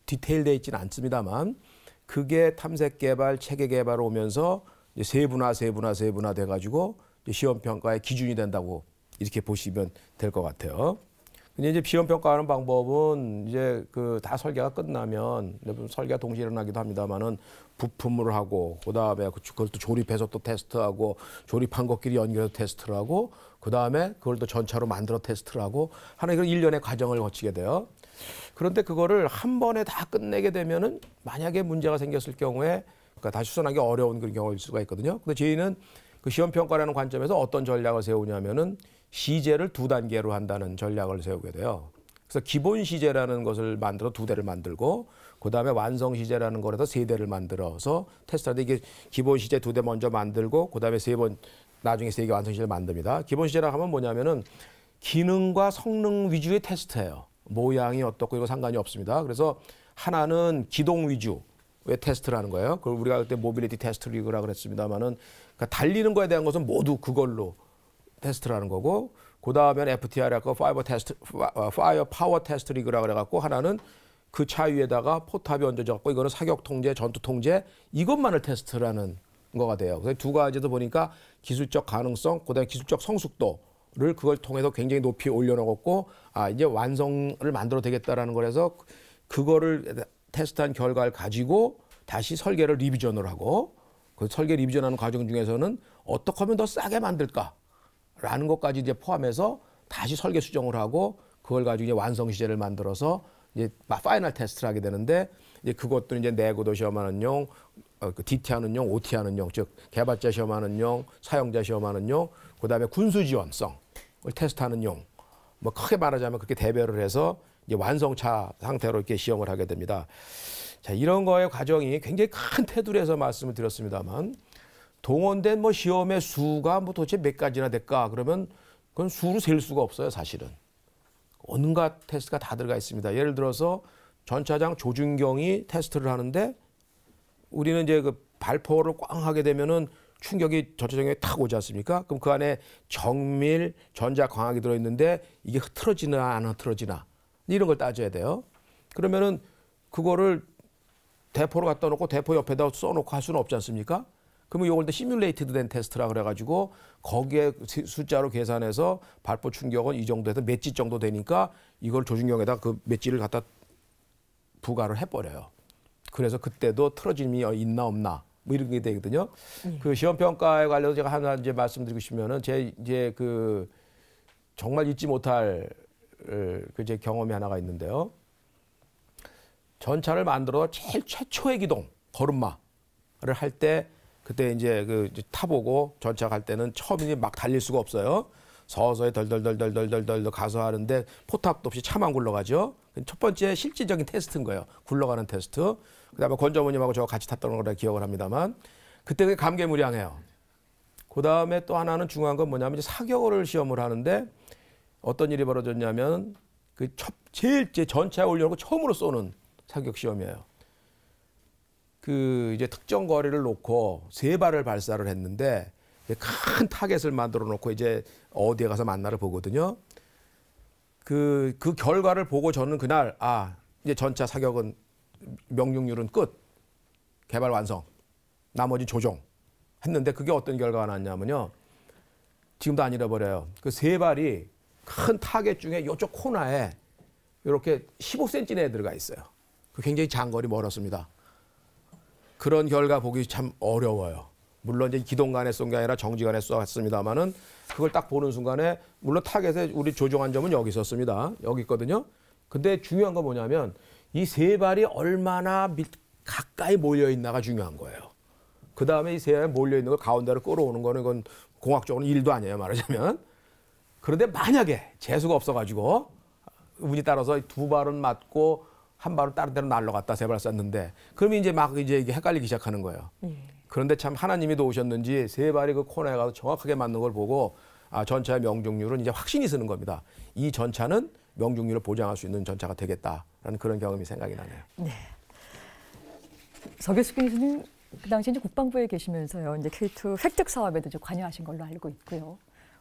디테일돼 있지는 않습니다만 그게 탐색 개발 체계 개발 오면서 세분화 세분화 세분화 돼 가지고 시험 평가의 기준이 된다고 이렇게 보시면 될 것 같아요. 근데 이제 비용 평가하는 방법은 이제 그 다 설계가 끝나면 뭐 설계가 동시에 일어나기도 합니다만은 부품을 하고 그다음에 그 그걸 또 조립해서 또 테스트하고 조립한 것끼리 연결해서 테스트를 하고 그다음에 그걸 또 전차로 만들어 테스트를 하고 하는 그런 일련의 과정을 거치게 돼요. 그런데 그거를 한 번에 다 끝내게 되면은 만약에 문제가 생겼을 경우에 그러니까 다시 수선하기 어려운 그런 경우일 수가 있거든요. 근데 저희는 그 시험 평가라는 관점에서 어떤 전략을 세우냐면은 시제를 두 단계로 한다는 전략을 세우게 돼요. 그래서 기본 시제라는 것을 만들어 두 대를 만들고 그다음에 완성 시제라는 거라서 세 대를 만들어서 테스트하는데 이게 기본 시제 두 대 먼저 만들고 그다음에 세 번 나중에 세 개 완성 시제를 만듭니다. 기본 시제라고 하면 뭐냐면은 기능과 성능 위주의 테스트예요. 모양이 어떻고 이거 상관이 없습니다. 그래서 하나는 기동 위주 의 테스트라는 거예요. 그걸 우리가 그때 모빌리티 테스트 리그라 고 그랬습니다만은 그러니까 달리는 거에 대한 것은 모두 그걸로 테스트라는 거고 그 다음에는 FTR 아까 파이버 테스트 어, 파이어 파워 테스트 리그라 그래갖고 하나는 그 차 위에다가 포탑이 얹어져갖고 이거는 사격 통제 전투 통제 이것만을 테스트라는 거가 돼요. 그래서 두 가지도 보니까 기술적 가능성 그다음에 기술적 성숙도를 그걸 통해서 굉장히 높이 올려놓았고 아 이제 완성을 만들어 되겠다라는 거라서 그거를 테스트한 결과를 가지고 다시 설계를 리비전을 하고 그 설계 리비전하는 과정 중에서는 어떻게 하면 더 싸게 만들까 라는 것까지 이제 포함해서 다시 설계 수정을 하고 그걸 가지고 이제 완성 시제를 만들어서 이제 파이널 테스트를 하게 되는데 이제 그것도 이제 내고도 시험하는 용, 어, 그 DT하는 용, OT하는 용, 즉 개발자 시험하는 용, 사용자 시험하는 용, 그다음에 군수 지원성을 테스트하는 용. 뭐 크게 말하자면 그렇게 대별을 해서 이제 완성차 상태로 이렇게 시험을 하게 됩니다. 자, 이런 거의 과정이 굉장히 큰 테두리에서 말씀을 드렸습니다만 동원된 뭐 시험의 수가 뭐 도대체 몇 가지나 될까? 그러면 그건 수로 셀 수가 없어요, 사실은. 온갖 테스트가 다 들어가 있습니다. 예를 들어서 전 차장 조준경이 테스트를 하는데 우리는 이제 그 발포를 꽝 하게 되면은 충격이 전체적으탁 오지 않습니까? 그럼 그 안에 정밀 전자 광학이 들어 있는데 이게 흐트러지나 안 흐트러지나 이런 걸 따져야 돼요. 그러면은 그거를 대포로 갖다 놓고 대포 옆에다 써놓고 할 수는 없지 않습니까? 그러면 요걸 또 시뮬레이티드 된 테스트라 그래가지고 거기에 숫자로 계산해서 발포 충격은 이 정도에서 몇지 정도 되니까 이걸 조준경에다 그몇 지를 갖다 부과를 해버려요. 그래서 그때도 틀어짐이 어, 있나 없나 뭐 이런 게 되거든요. 네. 그 시험 평가에 관련해서 제가 하나 이제 말씀드리고 싶으면은 제 이제 그 정말 잊지 못할 그 제 경험이 하나가 있는데요. 전차를 만들어 제일 최초의 기동 걸음마를 할때 그때 이제 그 타보고 전차 갈 때는 처음이니 막 달릴 수가 없어요. 서서히 덜덜덜덜덜덜덜 가서 하는데 포탑도 없이 차만 굴러가죠. 첫 번째 실질적인 테스트인 거예요. 굴러가는 테스트. 그다음에 권자모님하고 저 같이 탔던 거라 기억을 합니다만 그때 그게 감개무량해요. 그다음에 또 하나는 중요한 건 뭐냐면 이제 사격을 시험을 하는데 어떤 일이 벌어졌냐면 그 첫, 제일 제 전차에 올려놓고 처음으로 쏘는 사격 시험이에요. 그 이제 특정 거리를 놓고 세 발을 발사를 했는데 큰 타겟을 만들어 놓고 이제 어디에 가서 만나를 보거든요. 그, 그 결과를 보고 저는 그날 아, 이제 전차 사격은 명중률은 끝. 개발 완성. 나머지 조정. 했는데 그게 어떤 결과가 났냐면요. 지금도 안 잃어버려요. 그 세 발이 큰 타겟 중에 이쪽 코너에 이렇게 15cm 내에 들어가 있어요. 그 굉장히 장거리 멀었습니다. 그런 결과 보기 참 어려워요. 물론 이제 기동간에 쏜 게 아니라 정지간에 쏘았습니다만은 그걸 딱 보는 순간에 물론 타겟에 우리 조정한 점은 여기 있었습니다. 여기 있거든요. 근데 중요한 건 뭐냐면 이 세 발이 얼마나 밑, 가까이 몰려 있나가 중요한 거예요. 그 다음에 이 세 발이 몰려 있는 걸 가운데로 끌어오는 거는 건 공학적으로 일도 아니에요 말하자면. 그런데 만약에 재수가 없어가지고 운이 따라서 두 발은 맞고 한발은 다른 데로 날라갔다 세발 쐈는데 그러면 이제 막 이제 이게 헷갈리기 시작하는 거예요. 예. 그런데 참 하나님이 도우셨는지 세 발이 그 코너에 가서 정확하게 맞는 걸 보고 아, 전차의 명중률은 이제 확신이 쓰는 겁니다. 이 전차는 명중률을 보장할 수 있는 전차가 되겠다라는 그런 경험이 생각이 나네요. 네. 서교수 교수님 그 당시 이제 국방부에 계시면서요 이제 K2 획득 사업에도 관여하신 걸로 알고 있고요.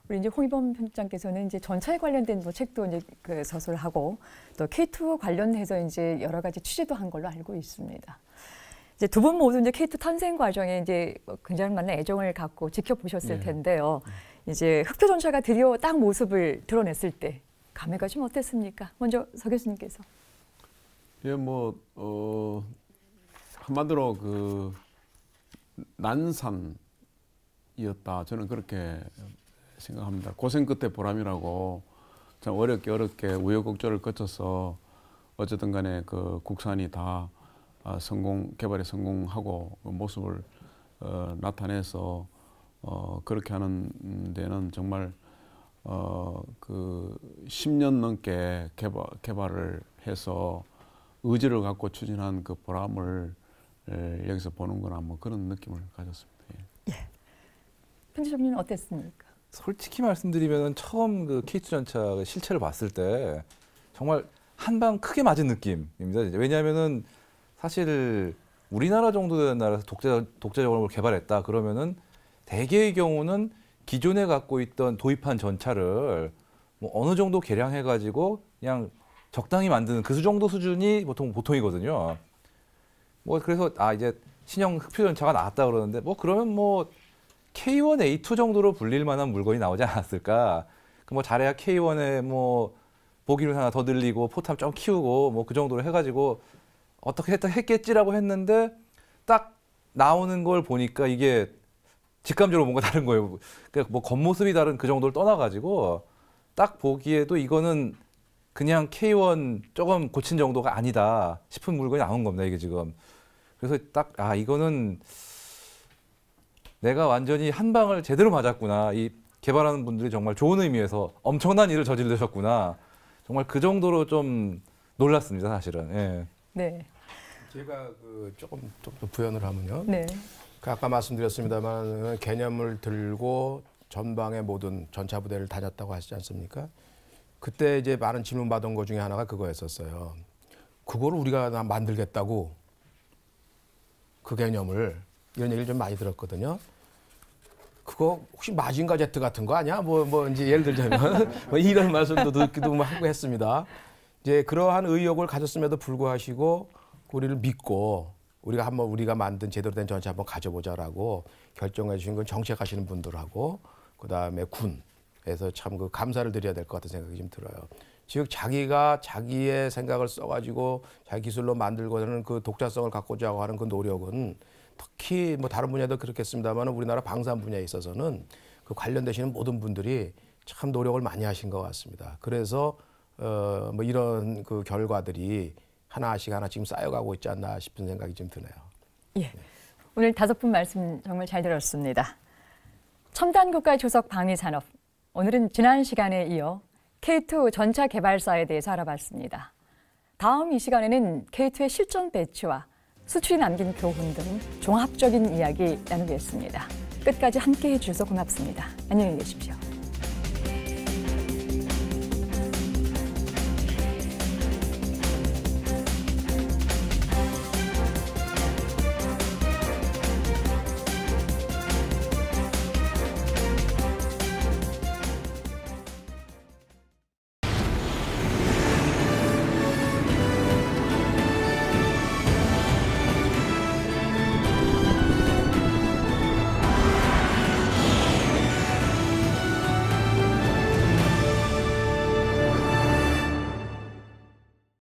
우리 이제 홍희범 편집장께서는 이제 전차에 관련된 뭐 책도 이제 그 서술하고 또 K2 관련해서 이제 여러 가지 취재도 한 걸로 알고 있습니다. 이제 두 분 모두 이제 K2 탄생 과정에 이제 굉장히 많은 애정을 갖고 지켜보셨을 네. 텐데요. 네. 이제 흑표 전차가 드디어 딱 모습을 드러냈을 때 감회가 좀 어땠습니까? 먼저 서 교수님께서. 예, 뭐 어, 한마디로 그 난산이었다. 저는 그렇게 생각합니다. 고생 끝에 보람이라고 참 어렵게 어렵게 우여곡절을 거쳐서 어쨌든 간에 그 국산이 다 아, 성공 개발에 성공하고 그 모습을 어, 나타내서 어, 그렇게 하는 데는 정말 어, 그 10년 넘게 개발, 개발을 해서 의지를 갖고 추진한 그 보람을 여기서 보는구나 뭐 그런 느낌을 가졌습니다. 예. 편집장님 예. 어땠습니까? 솔직히 말씀드리면 처음 그 KT전차 실체를 봤을 때 정말 한방 크게 맞은 느낌입니다. 왜냐하면은 사실 우리나라 정도 되는 나라에서 독자, 독자적으로 개발했다 그러면은 대개의 경우는 기존에 갖고 있던 도입한 전차를 뭐 어느 정도 개량해 가지고 그냥 적당히 만드는 그 정도 수준이 보통 보통이거든요. 뭐 그래서 아 이제 신형 흑표 전차가 나왔다 그러는데 뭐 그러면 뭐 K1A2 정도로 불릴 만한 물건이 나오지 않았을까? 그뭐 잘해야 K1에 뭐 보기를 하나 더 늘리고 포탑 좀 키우고 뭐 그 정도로 해가지고 어떻게 했다 했겠지라고 했는데 딱 나오는 걸 보니까 이게 직감적으로 뭔가 다른 거예요. 그러니까 뭐 겉모습이 다른 그 정도를 떠나가지고 딱 보기에도 이거는 그냥 K1 조금 고친 정도가 아니다 싶은 물건이 나온 겁니다. 이게 지금. 그래서 딱, 아, 이거는 내가 완전히 한 방을 제대로 맞았구나. 이 개발하는 분들이 정말 좋은 의미에서 엄청난 일을 저질르셨구나. 정말 그 정도로 좀 놀랐습니다, 사실은. 예. 네. 제가 그 조금 조금 부연을 하면요. 네. 그 아까 말씀드렸습니다만 개념을 들고 전방의 모든 전차 부대를 다녔다고 하시지 않습니까? 그때 이제 많은 질문 받은 것 중에 하나가 그거였었어요. 그걸 우리가 만들겠다고 그 개념을 이런 얘기를 좀 많이 들었거든요. 그거 혹시 마징가 제트 같은 거 아니야? 뭐, 뭐, 이제 예를 들자면, <laughs> 뭐 이런 말씀도 듣기도 뭐 하고 했습니다. 이제 그러한 의욕을 가졌음에도 불구하고 우리를 믿고 우리가 한번 우리가 만든 제대로 된 전체 한번 가져보자라고 결정해 주신 건 정책하시는 분들하고 그다음에 군에서 참 그 감사를 드려야 될 것 같은 생각이 좀 들어요. 즉 자기가 자기의 생각을 써가지고 자기 기술로 만들고 하는 그 독자성을 갖고자 하는 그 노력은 특히 뭐 다른 분야도 그렇겠습니다만 우리나라 방산 분야에 있어서는 그 관련되시는 모든 분들이 참 노력을 많이 하신 것 같습니다. 그래서 어, 뭐 이런 그 결과들이 하나씩 하나 지금 쌓여가고 있지 않나 싶은 생각이 좀 드네요. 예. 네. 오늘 다섯 분 말씀 정말 잘 들었습니다. 첨단 국가의 조석 방위 산업. 오늘은 지난 시간에 이어 K2 전차 개발사에 대해서 알아봤습니다. 다음 이 시간에는 K2의 실전 배치와 수출이 남긴 교훈 등 종합적인 이야기 나누겠습니다. 끝까지 함께 해주셔서 고맙습니다. 안녕히 계십시오.